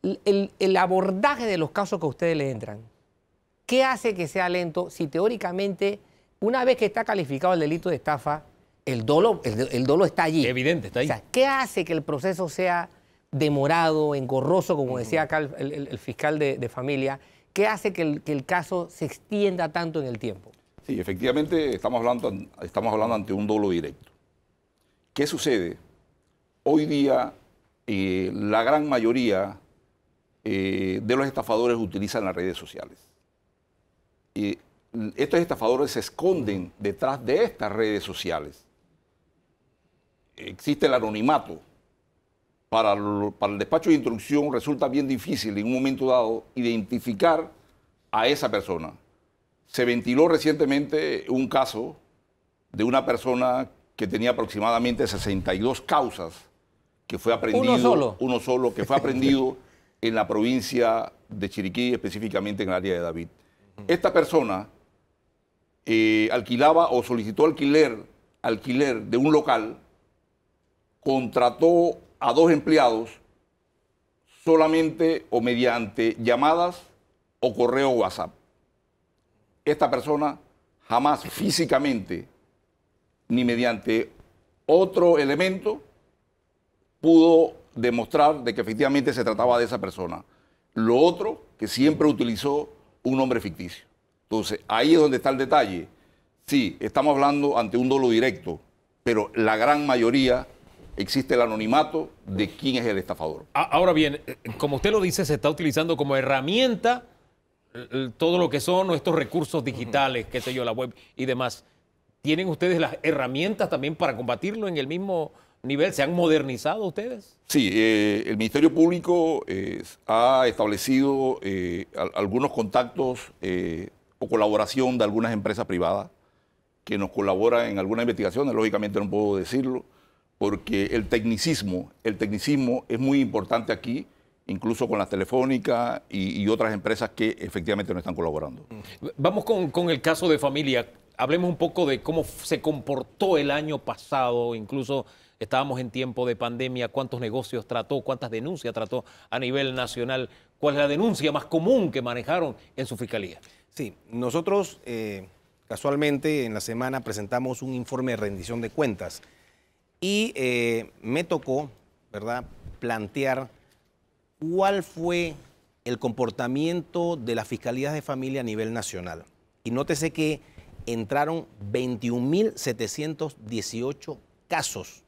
el, el, abordaje de los casos que a ustedes le entran, ¿qué hace que sea lento si teóricamente, una vez que está calificado el delito de estafa, el dolo, el, dolo está allí. Evidente, está ahí. O sea, ¿qué hace que el proceso sea demorado, engorroso, como decía acá el, fiscal de, familia? ¿Qué hace que el, caso se extienda tanto en el tiempo? Sí, efectivamente estamos hablando, estamos hablando ante un dolo directo. ¿Qué sucede? Hoy día eh, la gran mayoría eh, de los estafadores utilizan las redes sociales. Y estos estafadores se esconden detrás de estas redes sociales existe el anonimato. Para, para el despacho de instrucción resulta bien difícil en un momento dado identificar a esa persona. Se ventiló recientemente un caso de una persona que tenía aproximadamente 62 causas, que fue aprendido, uno solo, uno solo que fue aprendido en la provincia de Chiriquí, específicamente en el área de David. Esta persona eh, alquilaba o solicitó alquiler, alquiler de un local contrató a dos empleados solamente o mediante llamadas o correo WhatsApp. Esta persona jamás físicamente ni mediante otro elemento pudo demostrar de que efectivamente se trataba de esa persona. Lo otro, que siempre utilizó un nombre ficticio. Entonces, ahí es donde está el detalle. Sí, estamos hablando ante un dolo directo, pero la gran mayoría existe el anonimato de quién es el estafador. Ahora bien, eh, como usted lo dice, se está utilizando como herramienta eh, eh, todo lo que son estos recursos digitales, qué sé yo, la web y demás. ¿Tienen ustedes las herramientas también para combatirlo en el mismo nivel? ¿Se han modernizado ustedes? Sí, el Ministerio Público ha establecido algunos contactos o colaboración de algunas empresas privadas que nos colaboran en algunas investigaciones, lógicamente no puedo decirlo, porque el tecnicismo, el tecnicismo es muy importante aquí, incluso con la telefónica y, otras empresas que efectivamente no están colaborando. Mm. Vamos con, el caso de familia. Hablemos un poco de cómo se comportó el año pasado, incluso estábamos en tiempo de pandemia, cuántos negocios trató, cuántas denuncias trató a nivel nacional, cuál es la denuncia más común que manejaron en su fiscalía. Sí, nosotros eh, casualmente en la semana presentamos un informe de rendición de cuentas y eh, me tocó, ¿verdad?, plantear cuál fue el comportamiento de las fiscalías de familia a nivel nacional. Y nótese que entraron 21.718 casos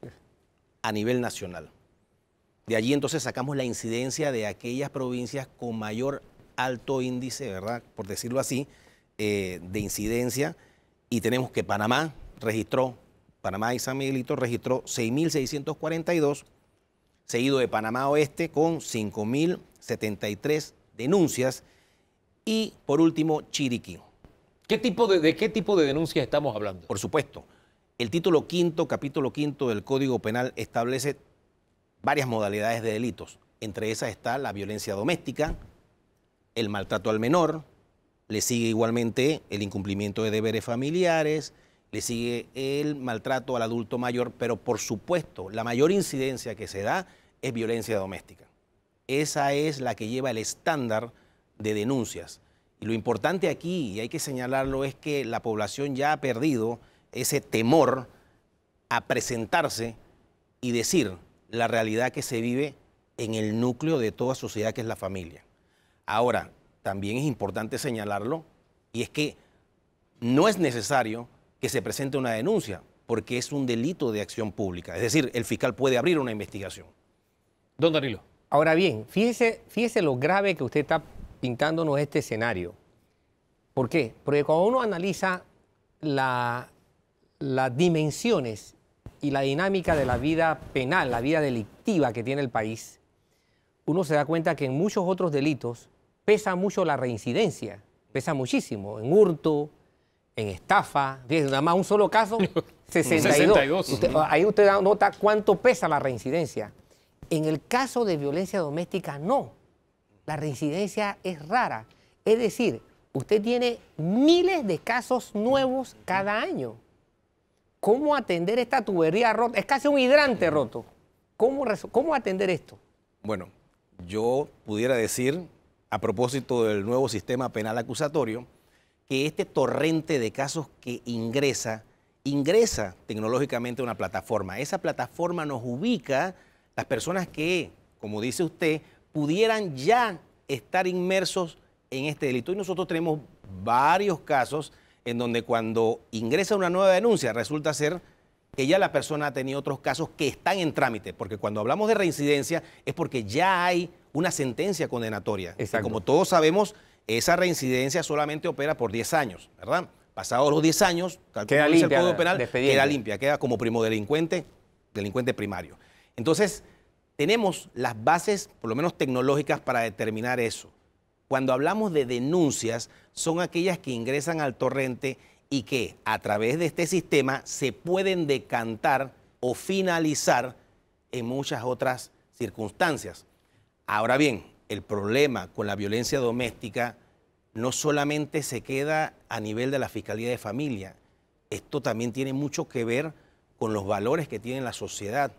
a nivel nacional. De allí entonces sacamos la incidencia de aquellas provincias con mayor alto índice, ¿verdad? Por decirlo así, eh, de incidencia. Y tenemos que Panamá registró Panamá y San Miguelito registró 6.642, seguido de Panamá Oeste con 5.073 denuncias y por último Chiriquí. ¿Qué tipo de, ¿De qué tipo de denuncias estamos hablando? Por supuesto, el título quinto, capítulo quinto del Código Penal establece varias modalidades de delitos. Entre esas está la violencia doméstica, el maltrato al menor, le sigue igualmente el incumplimiento de deberes familiares, le sigue el maltrato al adulto mayor, pero por supuesto la mayor incidencia que se da es violencia doméstica. Esa es la que lleva el estándar de denuncias. Y lo importante aquí, y hay que señalarlo, es que la población ya ha perdido ese temor a presentarse y decir la realidad que se vive en el núcleo de toda sociedad que es la familia. Ahora, también es importante señalarlo, y es que no es necesario que se presente una denuncia, porque es un delito de acción pública. Es decir, el fiscal puede abrir una investigación. Don Danilo. Ahora bien, fíjese, fíjese lo grave que usted está pintándonos este escenario. ¿Por qué? Porque cuando uno analiza las dimensiones y la dinámica de la vida penal, la vida delictiva que tiene el país, uno se da cuenta que en muchos otros delitos pesa mucho la reincidencia, pesa muchísimo, en hurto, en estafa, nada más un solo caso, 62. ahí usted nota cuánto pesa la reincidencia. En el caso de violencia doméstica, no. La reincidencia es rara. Es decir, usted tiene miles de casos nuevos cada año. ¿Cómo atender esta tubería rota? Es casi un hidrante roto. cómo atender esto? Bueno, yo pudiera decir, a propósito del nuevo sistema penal acusatorio, que este torrente de casos que ingresa, ingresa tecnológicamente a una plataforma. Esa plataforma nos ubica las personas que, como dice usted, pudieran ya estar inmersos en este delito. Y nosotros tenemos varios casos en donde cuando ingresa una nueva denuncia resulta ser que ya la persona ha tenido otros casos que están en trámite, porque cuando hablamos de reincidencia es porque ya hay una sentencia condenatoria. Exacto. como todos sabemos, esa reincidencia solamente opera por 10 años, ¿verdad? Pasados los 10 años, queda limpia, el Código Penal, queda limpia, queda como primo delincuente, delincuente primario. Entonces, tenemos las bases, por lo menos tecnológicas, para determinar eso. Cuando hablamos de denuncias, son aquellas que ingresan al torrente y que a través de este sistema se pueden decantar o finalizar en muchas otras circunstancias. Ahora bien, el problema con la violencia doméstica no solamente se queda a nivel de la Fiscalía de Familia, esto también tiene mucho que ver con los valores que tiene la sociedad,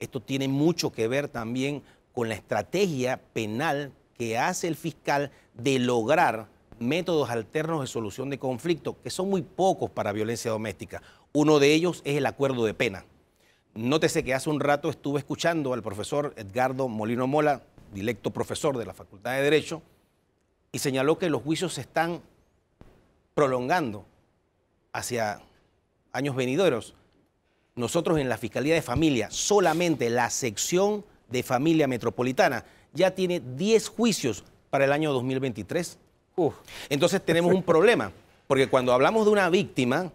esto tiene mucho que ver también con la estrategia penal que hace el fiscal de lograr métodos alternos de solución de conflictos, que son muy pocos para violencia doméstica. Uno de ellos es el acuerdo de pena. Nótese que hace un rato estuve escuchando al profesor Edgardo Molino Mola, directo profesor de la Facultad de Derecho, y señaló que los juicios se están prolongando hacia años venideros. Nosotros en la Fiscalía de Familia, solamente la sección de Familia Metropolitana ya tiene 10 juicios para el año 2023. Entonces tenemos un problema, porque cuando hablamos de una víctima,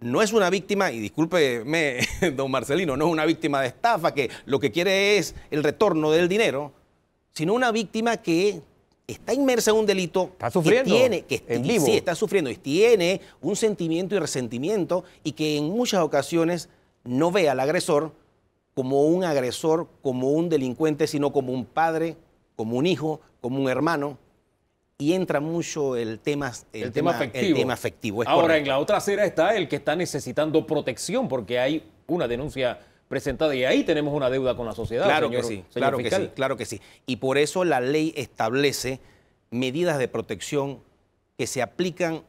no es una víctima, y discúlpeme, don Marcelino, no es una víctima de estafa que lo que quiere es el retorno del dinero sino una víctima que está inmersa en un delito. Está sufriendo. Que tiene, que está sufriendo. Y tiene un sentimiento y resentimiento y que en muchas ocasiones no ve al agresor como un agresor, como un delincuente, sino como un padre, como un hijo, como un hermano. Y entra mucho el tema, el, tema, afectivo. Ahora, en la otra acera está el que está necesitando protección porque hay una denuncia presentada. Y ahí tenemos una deuda con la sociedad. Claro que sí, claro que sí, claro que sí. Y por eso la ley establece medidas de protección que se aplican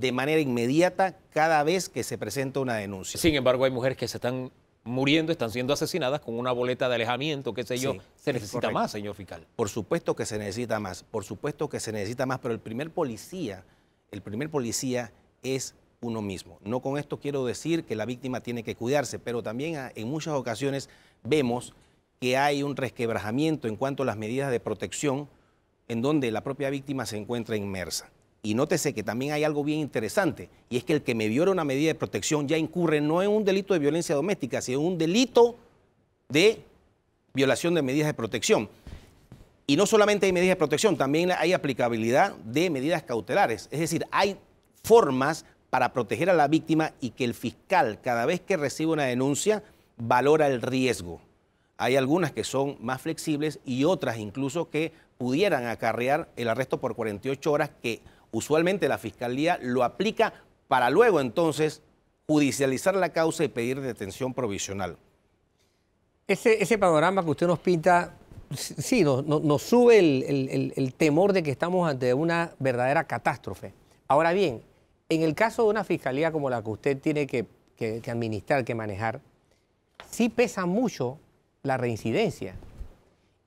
de manera inmediata cada vez que se presenta una denuncia. Sin embargo, hay mujeres que se están muriendo, están siendo asesinadas con una boleta de alejamiento, qué sé yo. se necesita más, señor fiscal. Por supuesto que se necesita más, por supuesto que se necesita más, pero el primer policía, el primer policía es uno mismo. No con esto quiero decir que la víctima tiene que cuidarse, pero también ah, en muchas ocasiones vemos que hay un resquebrajamiento en cuanto a las medidas de protección en donde la propia víctima se encuentra inmersa. Y nótese que también hay algo bien interesante, y es que el que me viola una medida de protección ya incurre no en un delito de violencia doméstica, sino en un delito de violación de medidas de protección. Y no solamente hay medidas de protección, también hay aplicabilidad de medidas cautelares. Es decir, hay formas para proteger a la víctima y que el fiscal, cada vez que recibe una denuncia, valora el riesgo. Hay algunas que son más flexibles y otras incluso que pudieran acarrear el arresto por 48 horas que usualmente la fiscalía lo aplica para luego entonces judicializar la causa y pedir detención provisional. Ese, panorama que usted nos pinta, sí, nos, sube el temor de que estamos ante una verdadera catástrofe. Ahora bien, en el caso de una fiscalía como la que usted tiene que, administrar, que manejar, sí pesa mucho la reincidencia.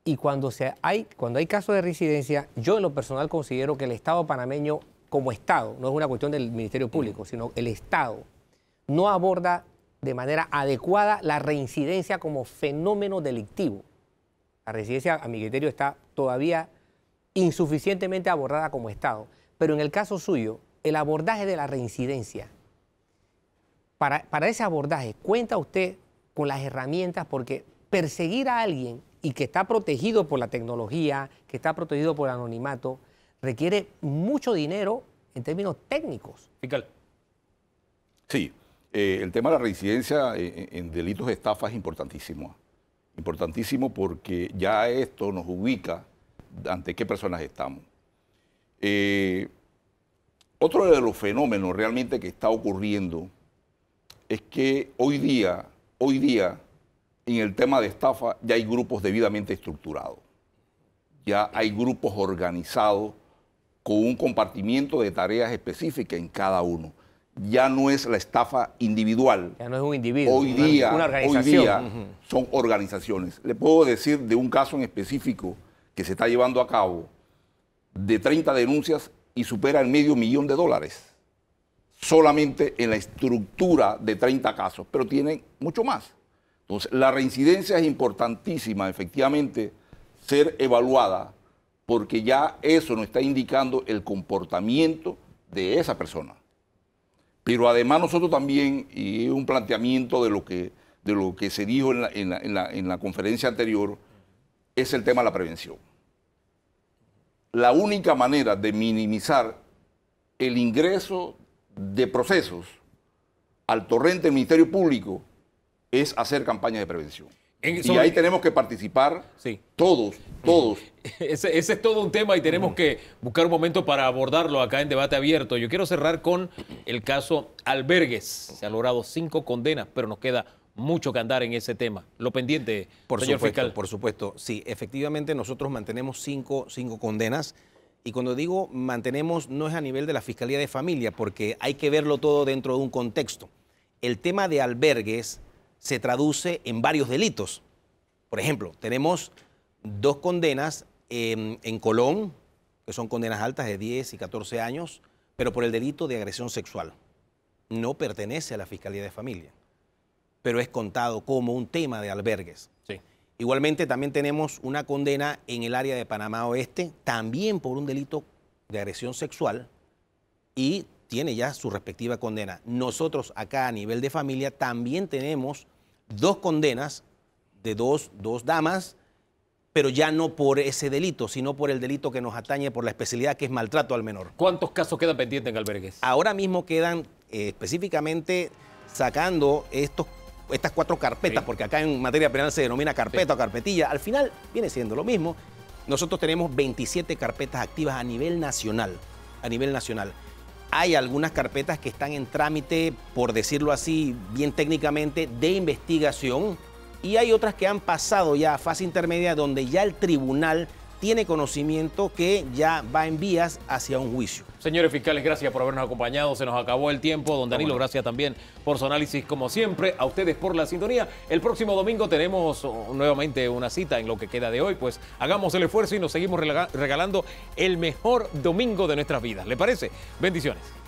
Y cuando, se hay, cuando hay casos de reincidencia, yo en lo personal considero que el Estado panameño como Estado, no es una cuestión del Ministerio Público, sino el Estado, no aborda de manera adecuada la reincidencia como fenómeno delictivo. La reincidencia, a mi criterio, está todavía insuficientemente abordada como Estado. Pero en el caso suyo, el abordaje de la reincidencia. Para, ese abordaje, cuenta usted con las herramientas porque perseguir a alguien y que está protegido por la tecnología, que está protegido por el anonimato, requiere mucho dinero en términos técnicos. Fiscal. Sí, eh, el tema de la reincidencia eh, eh, en, delitos de estafa es importantísimo. Importantísimo porque ya esto nos ubica ante qué personas estamos. Eh, otro de los fenómenos realmente que está ocurriendo es que hoy día, hoy día, en el tema de estafa ya hay grupos debidamente estructurados. Ya hay grupos organizados con un compartimiento de tareas específicas en cada uno. Ya no es la estafa individual. Ya no es un individuo. Hoy día, son organizaciones. Le puedo decir de un caso en específico que se está llevando a cabo. De 30 denuncias, y supera el medio millón de dólares solamente en la estructura de 30 casos, pero tienen mucho más. Entonces, la reincidencia es importantísima, efectivamente, ser evaluada, porque ya eso nos está indicando el comportamiento de esa persona. Pero además nosotros también, y un planteamiento de lo que, de lo que se dijo en la conferencia anterior, es el tema de la prevención la única manera de minimizar el ingreso de procesos al torrente del Ministerio Público es hacer campañas de prevención. y ahí tenemos que participar todos, mm. todos. Ese, ese, es todo un tema y tenemos mm. que buscar un momento para abordarlo acá en debate abierto. Yo quiero cerrar con el caso Albergues. Se han logrado cinco condenas, pero nos queda mucho que andar en ese tema. Lo pendiente, por señor supuesto, fiscal. Por supuesto, sí. Efectivamente, nosotros mantenemos cinco, condenas. Y cuando digo mantenemos, no es a nivel de la Fiscalía de Familia, porque hay que verlo todo dentro de un contexto. El tema de albergues se traduce en varios delitos. Por ejemplo, tenemos dos condenas en, en Colón, que son condenas altas de 10 y 14 años, pero por el delito de agresión sexual. No pertenece a la Fiscalía de Familia pero es contado como un tema de albergues. Sí. Igualmente también tenemos una condena en el área de Panamá Oeste, también por un delito de agresión sexual y tiene ya su respectiva condena. Nosotros acá a nivel de familia también tenemos dos condenas de dos, damas, pero ya no por ese delito, sino por el delito que nos atañe por la especialidad que es maltrato al menor. ¿Cuántos casos quedan pendientes en albergues? Ahora mismo quedan eh, específicamente sacando estos estas cuatro carpetas, porque acá en materia penal se denomina carpeta o carpetilla, al final viene siendo lo mismo. Nosotros tenemos 27 carpetas activas a nivel nacional. A nivel nacional. Hay algunas carpetas que están en trámite, por decirlo así, bien técnicamente, de investigación. Y hay otras que han pasado ya a fase intermedia donde ya el tribunal tiene conocimiento que ya va en vías hacia un juicio. Señores fiscales, gracias por habernos acompañado. Se nos acabó el tiempo. Don Danilo, gracias también por su análisis, como siempre. A ustedes por la sintonía. El próximo domingo tenemos oh, nuevamente una cita en lo que queda de hoy. Pues hagamos el esfuerzo y nos seguimos regalando el mejor domingo de nuestras vidas. ¿Le parece? Bendiciones.